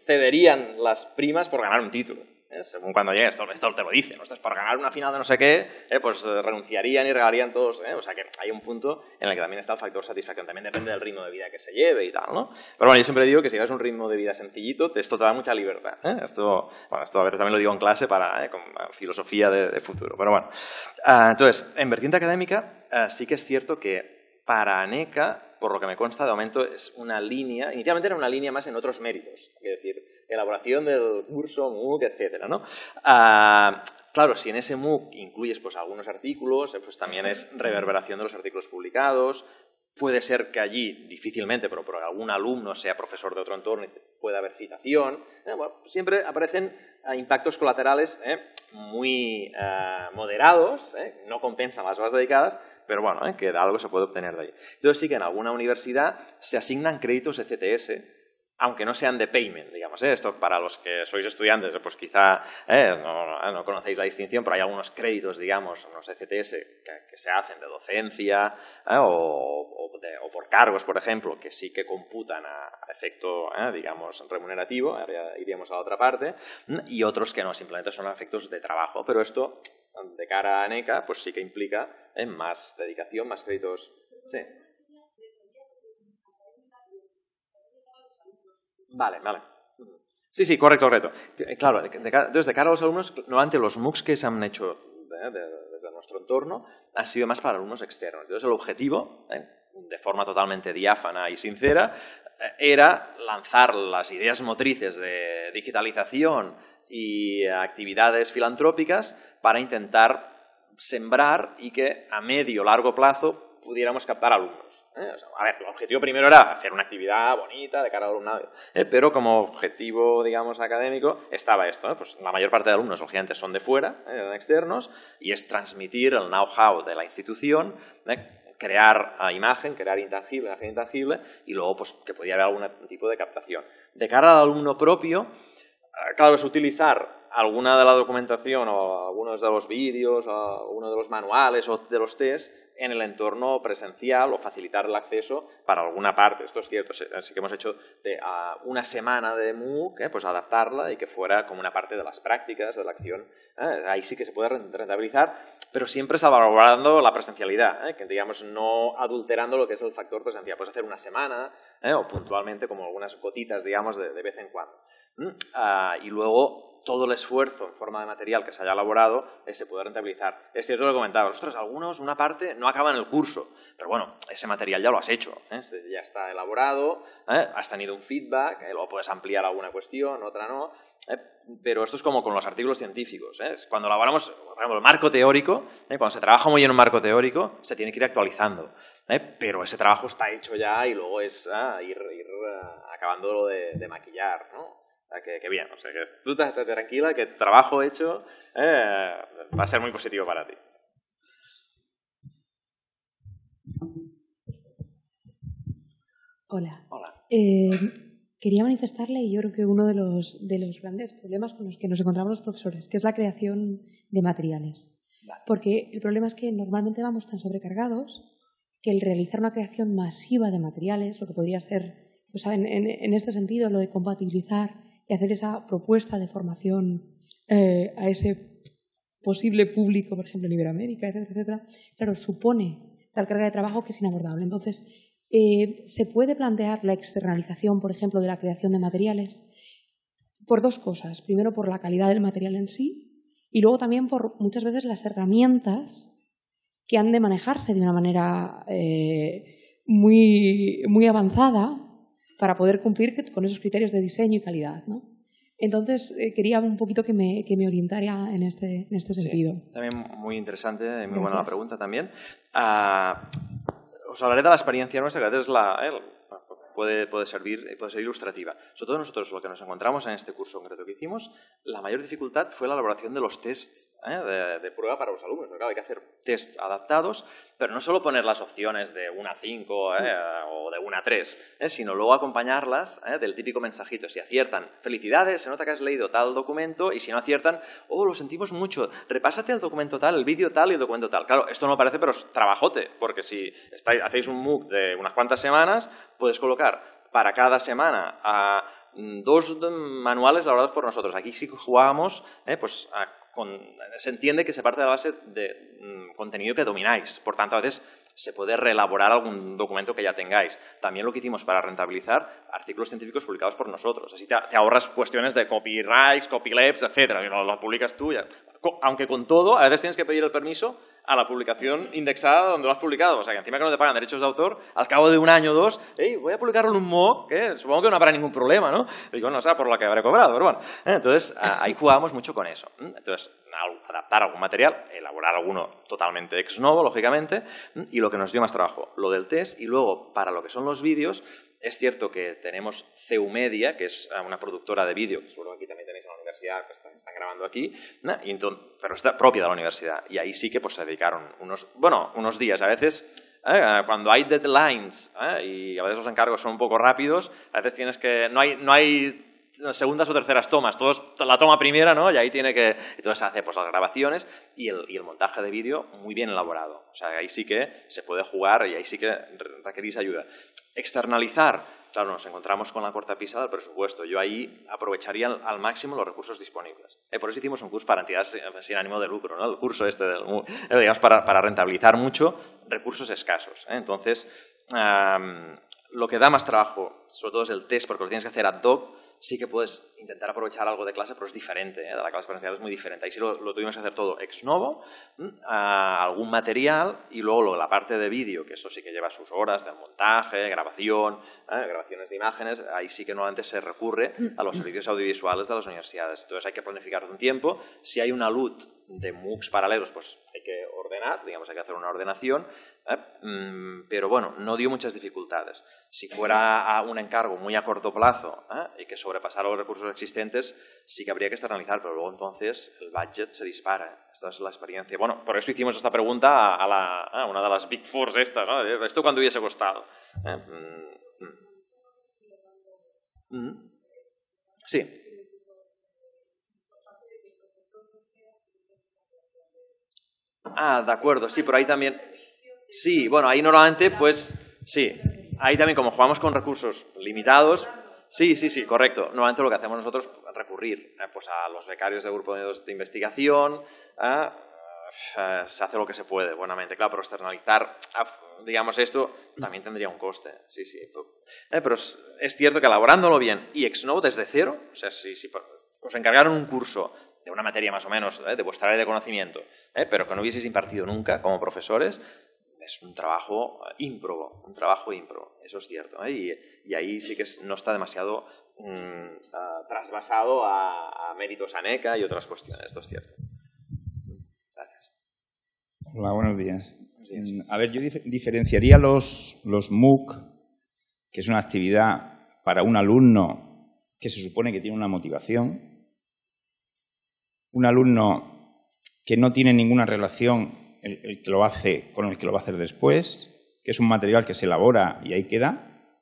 cederían las primas por ganar un título. ¿eh? Según cuando llega esto, te lo dice, ¿no? Entonces, por ganar una final de no sé qué, ¿eh? pues eh, renunciarían y regalarían todos. O sea que hay un punto en el que también está el factor satisfacción. También depende del ritmo de vida que se lleve y tal, ¿no? Pero bueno, yo siempre digo que si llevas un ritmo de vida sencillito, esto te da mucha libertad. Esto, esto a veces también lo digo en clase para filosofía de, futuro. Pero bueno, ah, entonces, en vertiente académica ah, sí que es cierto que para ANECA, por lo que me consta, de momento es una línea, inicialmente era una línea más en otros méritos, es decir, elaboración del curso, MOOC, etcétera, ¿no? Ah, claro, si en ese MOOC incluyes pues, algunos artículos, eh, pues también es reverberación de los artículos publicados, puede ser que allí, difícilmente, pero por algún alumno sea profesor de otro entorno y pueda haber citación, eh, siempre aparecen eh, impactos colaterales muy moderados, no compensan las horas dedicadas, pero bueno, ¿eh? que algo se puede obtener de ahí. Entonces sí que en alguna universidad se asignan créditos ECTS, aunque no sean de payment, digamos. ¿eh? Esto para los que sois estudiantes, pues quizá ¿eh? ¿eh? no, conocéis la distinción, pero hay algunos créditos, digamos, unos CTS que, se hacen de docencia o, por cargos, por ejemplo, que sí que computan a, efecto, digamos, remunerativo, iríamos a otra parte, y otros que no, simplemente son efectos de trabajo, pero esto de cara a NECA, pues sí que implica eh, más dedicación, más créditos. Sí. Vale, vale. Sí, sí, correcto, correcto. Eh, claro, de, cara a los alumnos, normalmente los MOOCs que se han hecho eh, desde nuestro entorno han sido más para alumnos externos. Entonces el objetivo, de forma totalmente diáfana y sincera, era lanzar las ideas motrices de digitalización y actividades filantrópicas para intentar sembrar y que a medio largo plazo pudiéramos captar alumnos. ¿eh? el objetivo primero era hacer una actividad bonita de cara al alumnado, ¿eh? pero como objetivo, académico, estaba esto. ¿eh? Pues la mayor parte de alumnos, estudiantes son de fuera, externos, y es transmitir el know-how de la institución crear ah, imagen, crear intangible, intangible, y luego pues, que podía haber algún tipo de captación. De cara al alumno propio, Ah, claro, es utilizar alguna de la documentación o algunos de los vídeos o uno de los manuales o de los test en el entorno presencial o facilitar el acceso para alguna parte. Esto es cierto, así que hemos hecho ah, una semana de MOOC, eh, pues adaptarla y que fuera como una parte de las prácticas, de la acción. Eh, ahí sí que se puede rentabilizar, pero siempre salvaguardando la presencialidad, eh, que digamos no adulterando lo que es el factor presencial. Pues hacer una semana o puntualmente como algunas gotitas, digamos, de vez en cuando. Ah, y luego todo el esfuerzo en forma de material que se haya elaborado se puede rentabilizar. Es cierto lo que comentaba, nosotros algunos, una parte, no acaban el curso, pero bueno, ese material ya lo has hecho, ¿eh? este ya está elaborado, ¿eh? has tenido un feedback, eh, luego puedes ampliar alguna cuestión, otra no, pero esto es como con los artículos científicos. Cuando elaboramos, por ejemplo, el marco teórico, cuando se trabaja muy en un marco teórico, se tiene que ir actualizando, pero ese trabajo está hecho ya y luego es ah, ir, ah, acabándolo de, de maquillar, ¿no? que, bien, o sea, que tú estás tranquila, que el trabajo hecho eh, va a ser muy positivo para ti. Hola. Hola. Eh, quería manifestarle, y yo creo que uno de los, de los grandes problemas con los que nos encontramos los profesores, que es la creación de materiales. Porque el problema es que normalmente vamos tan sobrecargados que el realizar una creación masiva de materiales, lo que podría ser, pues, en, este sentido, lo de compatibilizar y hacer esa propuesta de formación eh, a ese posible público, por ejemplo, en Iberoamérica, etcétera, etcétera, claro, supone tal carga de trabajo que es inabordable. Entonces, eh, se puede plantear la externalización, por ejemplo, de la creación de materiales por dos cosas. Primero, por la calidad del material en sí y luego también por muchas veces las herramientas que han de manejarse de una manera eh, muy, muy avanzada para poder cumplir con esos criterios de diseño y calidad. Entonces, eh, quería un poquito que me, que orientara en este, este sentido. también muy interesante, muy buena la pregunta también. Ah, os hablaré de la experiencia nuestra, que es la, eh, puede, puede, servir, puede ser ilustrativa. Sobre todo nosotros lo que nos encontramos en este curso concreto que hicimos, la mayor dificultad fue la elaboración de los tests eh, de, prueba para los alumnos. hay que hacer tests adaptados pero no solo poner las opciones de una a 5 eh, mm. o de una a 3, eh, sino luego acompañarlas eh, del típico mensajito. Si aciertan, felicidades, se nota que has leído tal documento, y si no aciertan, oh, lo sentimos mucho, repásate el documento tal, el vídeo tal y el documento tal. Claro, esto no parece, pero es trabajote, porque si estáis, hacéis un MOOC de unas cuantas semanas, puedes colocar para cada semana a mm, dos mm, manuales elaborados por nosotros. Aquí sí jugábamos pues, a se entiende que se parte de la base de mm, contenido que domináis. Por tanto, a veces se puede reelaborar algún documento que ya tengáis. También lo que hicimos para rentabilizar artículos científicos publicados por nosotros. Así te, ahorras cuestiones de copyrights, copylefts, etc. que lo publicas tú. Ya. Aunque con todo, a veces tienes que pedir el permiso a la publicación indexada donde lo has publicado. O sea, que encima que no te pagan derechos de autor, al cabo de un año o dos, voy a publicarlo en un MOOC, que supongo que no habrá ningún problema, ¿no? Digo, no, por lo que habré cobrado, pero bueno. Eh, entonces, ahí jugábamos mucho con eso. Mm, entonces, adaptar algún material, elaborar alguno totalmente ex novo, lógicamente, mm, y lo que nos dio más trabajo, lo del test, y luego, para lo que son los vídeos, es cierto que tenemos CEUmedia, que es ah, una productora de vídeo, que seguro que aquí también tenéis en la universidad, que están, grabando aquí, pero está propia de la universidad. Y ahí sí que pues, se dedicaron unos, bueno, unos días, a veces ¿eh? ah, cuando hay deadlines ¿eh? y a veces los encargos son un poco rápidos, a veces tienes que no hay no hay segundas o terceras tomas, la toma primera, ¿no? Y ahí tiene que entonces se hace pues las grabaciones y el, y el montaje de vídeo muy bien elaborado. O sea, ahí sí que se puede jugar y ahí sí que requerís ayuda. Externalizar. Claro, nos encontramos con la corta pisada del presupuesto. Yo ahí aprovecharía al, máximo los recursos disponibles. Eh, por eso hicimos un curso para entidades eh, sin ánimo de lucro, ¿no? El curso este, eh, digamos, para, rentabilizar mucho recursos escasos. Entonces, lo que da más trabajo, sobre todo es el test, porque lo tienes que hacer ad hoc, sí que puedes intentar aprovechar algo de clase, pero es diferente, de ¿eh? la clase presencial es muy diferente. Ahí sí lo, tuvimos que hacer todo ex novo, algún material y luego la parte de vídeo, que eso sí que lleva sus horas de montaje, grabación, ¿eh? grabaciones de imágenes, ahí sí que normalmente se recurre a los servicios audiovisuales de las universidades. Entonces hay que planificar un tiempo. Si hay una LUT de MOOCs paralelos, pues hay que digamos, hay que hacer una ordenación, ¿eh? mm, pero bueno, no dio muchas dificultades. Si fuera a un encargo muy a corto plazo ¿eh? y que sobrepasara los recursos existentes, sí que habría que externalizar, pero luego entonces el budget se dispara. Esta es la experiencia. Bueno, por eso hicimos esta pregunta a, la, ¿eh? una de las Big Four estas, ¿Esto cuánto hubiese costado? Mm, mm. Sí. Ah, de acuerdo, sí, pero ahí también. Sí, bueno, ahí normalmente, pues sí. Ahí también, como jugamos con recursos limitados. Sí, sí, sí, correcto. Normalmente lo que hacemos nosotros es pues, recurrir eh, pues, a los becarios del grupo de, investigación. se hace lo que se puede, buenamente, claro, pero externalizar, digamos, esto también tendría un coste. Sí, sí. Pero, eh, es, cierto que elaborándolo bien y ex novo desde cero, o sea, si pues, os encargaron un curso de una materia más o menos ¿eh? de vuestra área de conocimiento, ¿eh? pero que no hubieseis impartido nunca como profesores, es un trabajo eh, ímprobo, un trabajo ímprobo, eso es cierto. Y, ahí sí que no está demasiado mm, ah, trasvasado a, méritos ANECA y otras cuestiones, esto es cierto. Gracias. Hola, buenos días. Mm, a ver, yo diferenciaría los, los MOOC, que es una actividad para un alumno que se supone que tiene una motivación, un alumno que no tiene ninguna relación el, que lo hace con el que lo va a hacer después, que es un material que se elabora y ahí queda,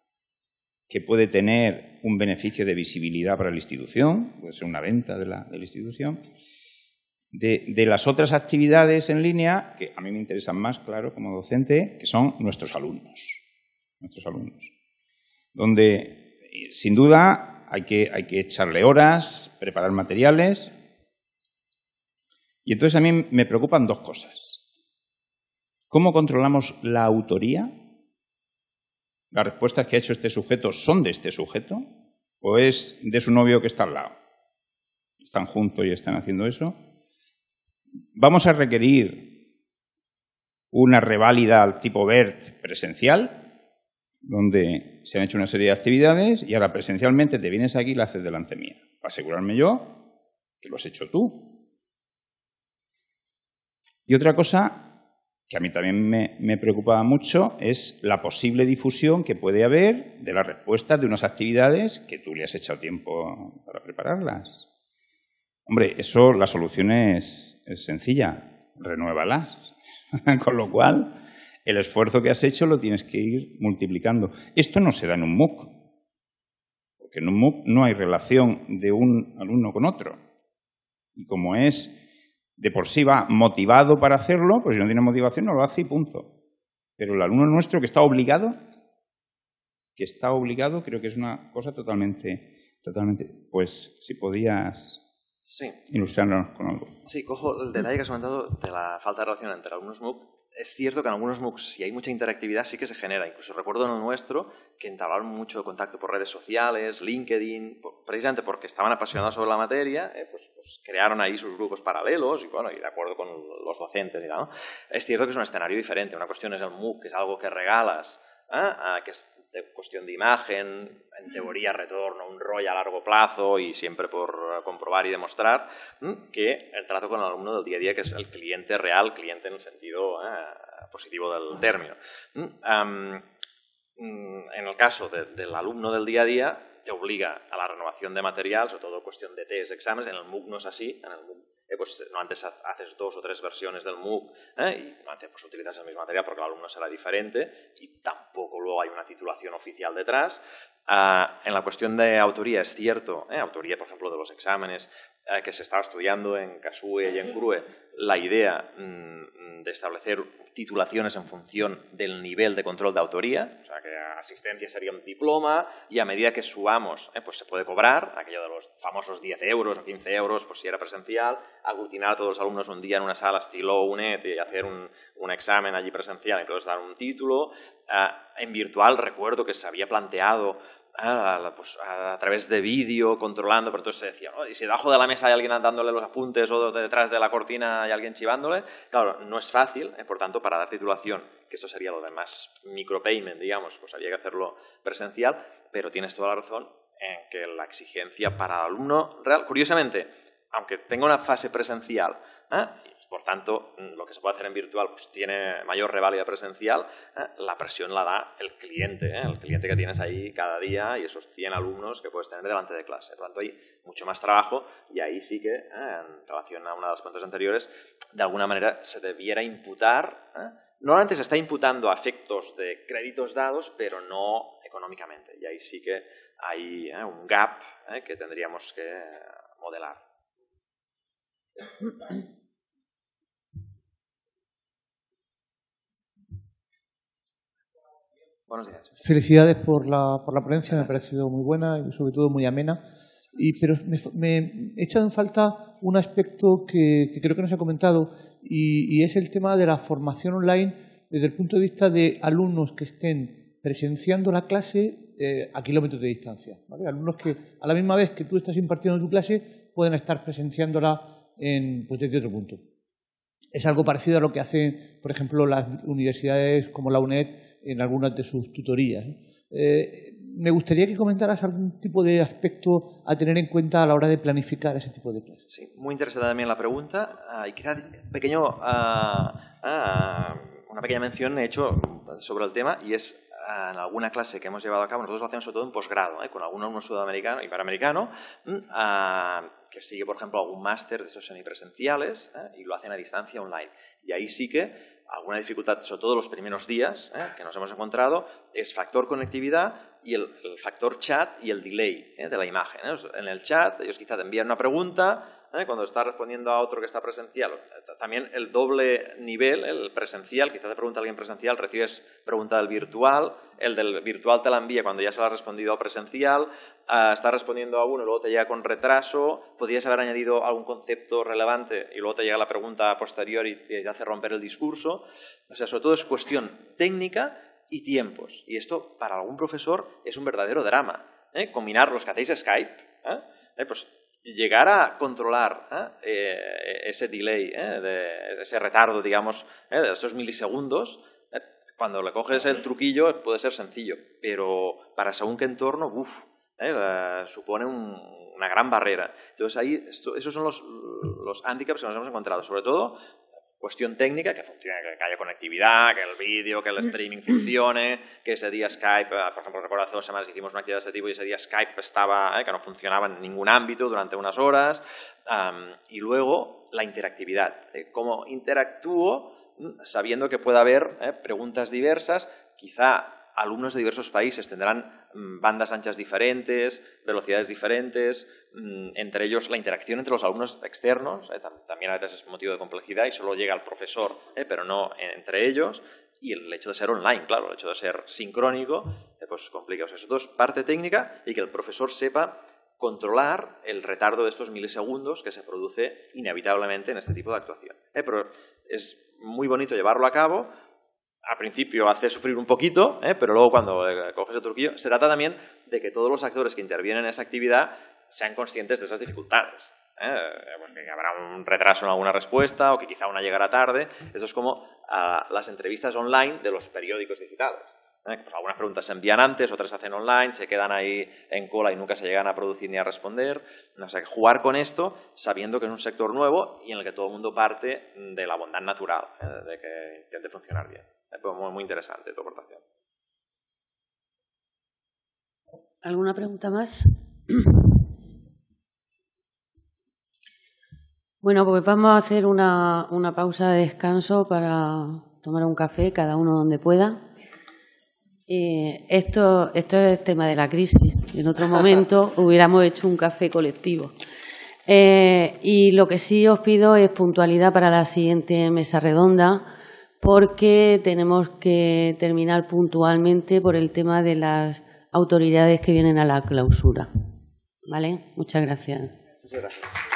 que puede tener un beneficio de visibilidad para la institución, puede ser una venta de la, institución, de, las otras actividades en línea, que a mí me interesan más, claro, como docente, que son nuestros alumnos. Nuestros alumnos. Donde, eh, sin duda, hay que, hay que echarle horas, preparar materiales, y entonces a mí me preocupan dos cosas. ¿Cómo controlamos la autoría? ¿Las respuestas que ha hecho este sujeto son de este sujeto? ¿O es de su novio que está al lado? Están juntos y están haciendo eso. ¿Vamos a requerir una reválida al tipo BERT presencial? Donde se han hecho una serie de actividades y ahora presencialmente te vienes aquí y la haces delante mía. Para asegurarme yo que lo has hecho tú, y otra cosa que a mí también me, preocupaba mucho es la posible difusión que puede haber de las respuestas de unas actividades que tú le has echado tiempo para prepararlas. Hombre, eso, la solución es, sencilla, renuévalas. [LAUGHS] Con lo cual, el esfuerzo que has hecho lo tienes que ir multiplicando. Esto no se da en un MOOC, porque en un MOOC no hay relación de un alumno con otro. Y como es de por sí va motivado para hacerlo, pues si no tiene motivación no lo hace y punto. Pero el alumno nuestro que está obligado, que está obligado, creo que es una cosa totalmente, totalmente, pues si podías sí. ilustrarnos con algo. Sí, cojo el detalle que has comentado de la falta de relación entre alumnos MOOC es cierto que en algunos MOOCs, si hay mucha interactividad, sí que se genera. Incluso recuerdo en lo nuestro que entablaron mucho contacto por redes sociales, LinkedIn, precisamente porque estaban apasionados sobre la materia, eh, pues, pues, crearon ahí sus grupos paralelos y, bueno, de acuerdo con los docentes Es cierto que es un escenario diferente. Una cuestión es el MOOC, que es algo que regalas, ¿eh? que es cuestión de imagen, en teoría retorno, un ROI a largo plazo y siempre por comprobar y demostrar, que el trato con el alumno del día a día, que es el cliente real, cliente en el sentido eh, positivo del término. Mm, en el caso del alumno del día a día, te obliga a la renovación de material, sobre todo cuestión de test, exámenes, en el MOOC no es así, en el MOOC eh, pues, no antes haces dos o tres versiones del MOOC ¿eh? y antes pues, utilizas el mismo material porque el alumno será diferente y tampoco luego hay una titulación oficial detrás, Ah, en la cuestión de autoría, es cierto, ¿eh? autoría, por ejemplo, de los exámenes eh, que se estaba estudiando en CASUE y en CRUE, la idea mm, de establecer titulaciones en función del nivel de control de autoría, o sea, que asistencia sería un diploma y a medida que subamos, ¿eh? pues se puede cobrar, aquello de los famosos 10 euros o 15 euros, pues si era presencial, aglutinar a todos los alumnos un día en una sala estilo UNED y hacer un, examen allí presencial, entonces dar un título. Ah, en virtual recuerdo que se había planteado ¿eh? Pues, a, través de vídeo, controlando, pero entonces se decía, oh, y si debajo de la mesa hay alguien dándole los apuntes o detrás de la cortina hay alguien chivándole, claro, no es fácil, eh, por tanto, para dar titulación, que esto sería lo de más micropayment, digamos, pues había que hacerlo presencial, pero tienes toda la razón en que la exigencia para el alumno real, curiosamente, aunque tenga una fase presencial, ¿eh? Por tanto, mm, lo que se puede hacer en virtual pues, tiene mayor revalida presencial, ¿eh? la presión la da el cliente, ¿eh? el cliente que tienes ahí cada día y esos 100 alumnos que puedes tener delante de clase. Por tanto, hay mucho más trabajo y ahí sí que, ¿eh? en relación a una de las cuentas anteriores, de alguna manera se debiera imputar. Normalmente se está imputando a efectos de créditos dados, pero no económicamente. Y ahí sí que hay un gap que tendríamos que modelar. [COUGHS] [COUGHS] Buenos días. Felicidades por la, por la ponencia, me ha parecido muy buena y sobre todo muy amena. pero me, he echado en falta un aspecto que, creo que no se ha comentado y, es el tema de la formación online desde el punto de vista de alumnos que estén presenciando la clase eh, a kilómetros de distancia. Alumnos que a la misma vez que tú estás impartiendo tu clase pueden estar presenciándola en, pues, desde otro punto. Es algo parecido a lo que hacen, por ejemplo, las universidades como la UNED en algunas de sus tutorías. Eh, me gustaría que comentaras algún tipo de aspecto a tener en cuenta a la hora de planificar ese tipo de clases. Sí, muy interesante también la pregunta. Ah, y quizás pequeño, ah, ah, una pequeña mención he hecho sobre el tema y es en alguna clase que hemos llevado a cabo, nosotros lo hacemos sobre todo en posgrado, ¿eh? con algún alumno sudamericano, paraamericano, mm, que sigue, por ejemplo, algún máster de esos semipresenciales ¿eh? y lo hacen a distancia online. Y ahí sí que alguna dificultad, sobre todo los primeros días ¿eh? que nos hemos encontrado, es factor conectividad y el, factor chat y el delay ¿eh? de la imagen. ¿eh? En el chat ellos quizá te envían una pregunta, ¿eh? cuando está respondiendo a otro que está presencial. También el doble nivel, el presencial, quizás te pregunta alguien presencial, recibes pregunta del virtual, el del virtual te la envía cuando ya se la ha respondido a presencial, ah, está respondiendo a uno, y luego te llega con retraso, podrías haber añadido algún concepto relevante y luego te llega la pregunta posterior y te hace romper el discurso. O sea, sobre todo es cuestión técnica y tiempos. Y esto para algún profesor es un verdadero drama. ¿eh? Combinar los que hacéis Skype, ¿eh? pues llegar a controlar ¿eh? Eh, ese delay, ¿eh? de ese retardo, digamos, de esos milisegundos, cuando le coges el truquillo puede ser sencillo, pero para según qué entorno, uff, supone una gran barrera. Entonces ahí, esos son los, los handicaps que nos hemos encontrado, sobre todo cuestión técnica, que funcione, que haya conectividad, que el vídeo, que el mm. streaming funcione, que ese día Skype, ah, por ejemplo, recuerdo hace semanas hicimos una actividad de este tipo y ese día Skype estaba, eh, que no funcionaba en ningún ámbito durante unas horas. y luego la interactividad, eh, cómo interactúo mm, sabiendo que puede haber eh, preguntas diversas, quizá alumnos de diversos países tendrán Mm, bandas anchas diferentes, velocidades diferentes, mm, entre ellos la interacción entre los alumnos externos, eh, también a veces es motivo de complejidad y solo llega al profesor, eh, pero no entre ellos, y el hecho de ser online, claro, el hecho de ser sincrónico, eh, pues complica. O eso es parte técnica y que el profesor sepa controlar el retardo de estos milisegundos que se produce inevitablemente en este tipo de actuación. pero es muy bonito llevarlo a cabo al principio hace sufrir un poquito, ¿eh? pero luego cuando eh, coges el truquillo, se trata también de que todos los actores que intervienen en esa actividad sean conscientes de esas dificultades. ¿eh? que habrá un retraso en alguna respuesta o que quizá una llegará tarde. Eso es como ah, las entrevistas online de los periódicos digitales. Pues, algunas preguntas se envían antes, otras se hacen online, se quedan ahí en cola y nunca se llegan a producir ni a responder. O sea, jugar con esto sabiendo que es un sector nuevo y en el que todo el mundo parte de la bondad natural, de que intente funcionar bien muy, muy interesante tu aportación. ¿Alguna pregunta más? [CLEARS THROAT] Bueno, pues vamos a hacer una, pausa de descanso para tomar un café, cada uno donde pueda. Eh, esto, es el tema de la crisis. En otro momento [LAUGHS] hubiéramos hecho un café colectivo. Eh, y lo que sí os pido es puntualidad para la siguiente mesa redonda porque tenemos que terminar puntualmente por el tema de las autoridades que vienen a la clausura. ¿Vale? Muchas gracias. Muchas gracias.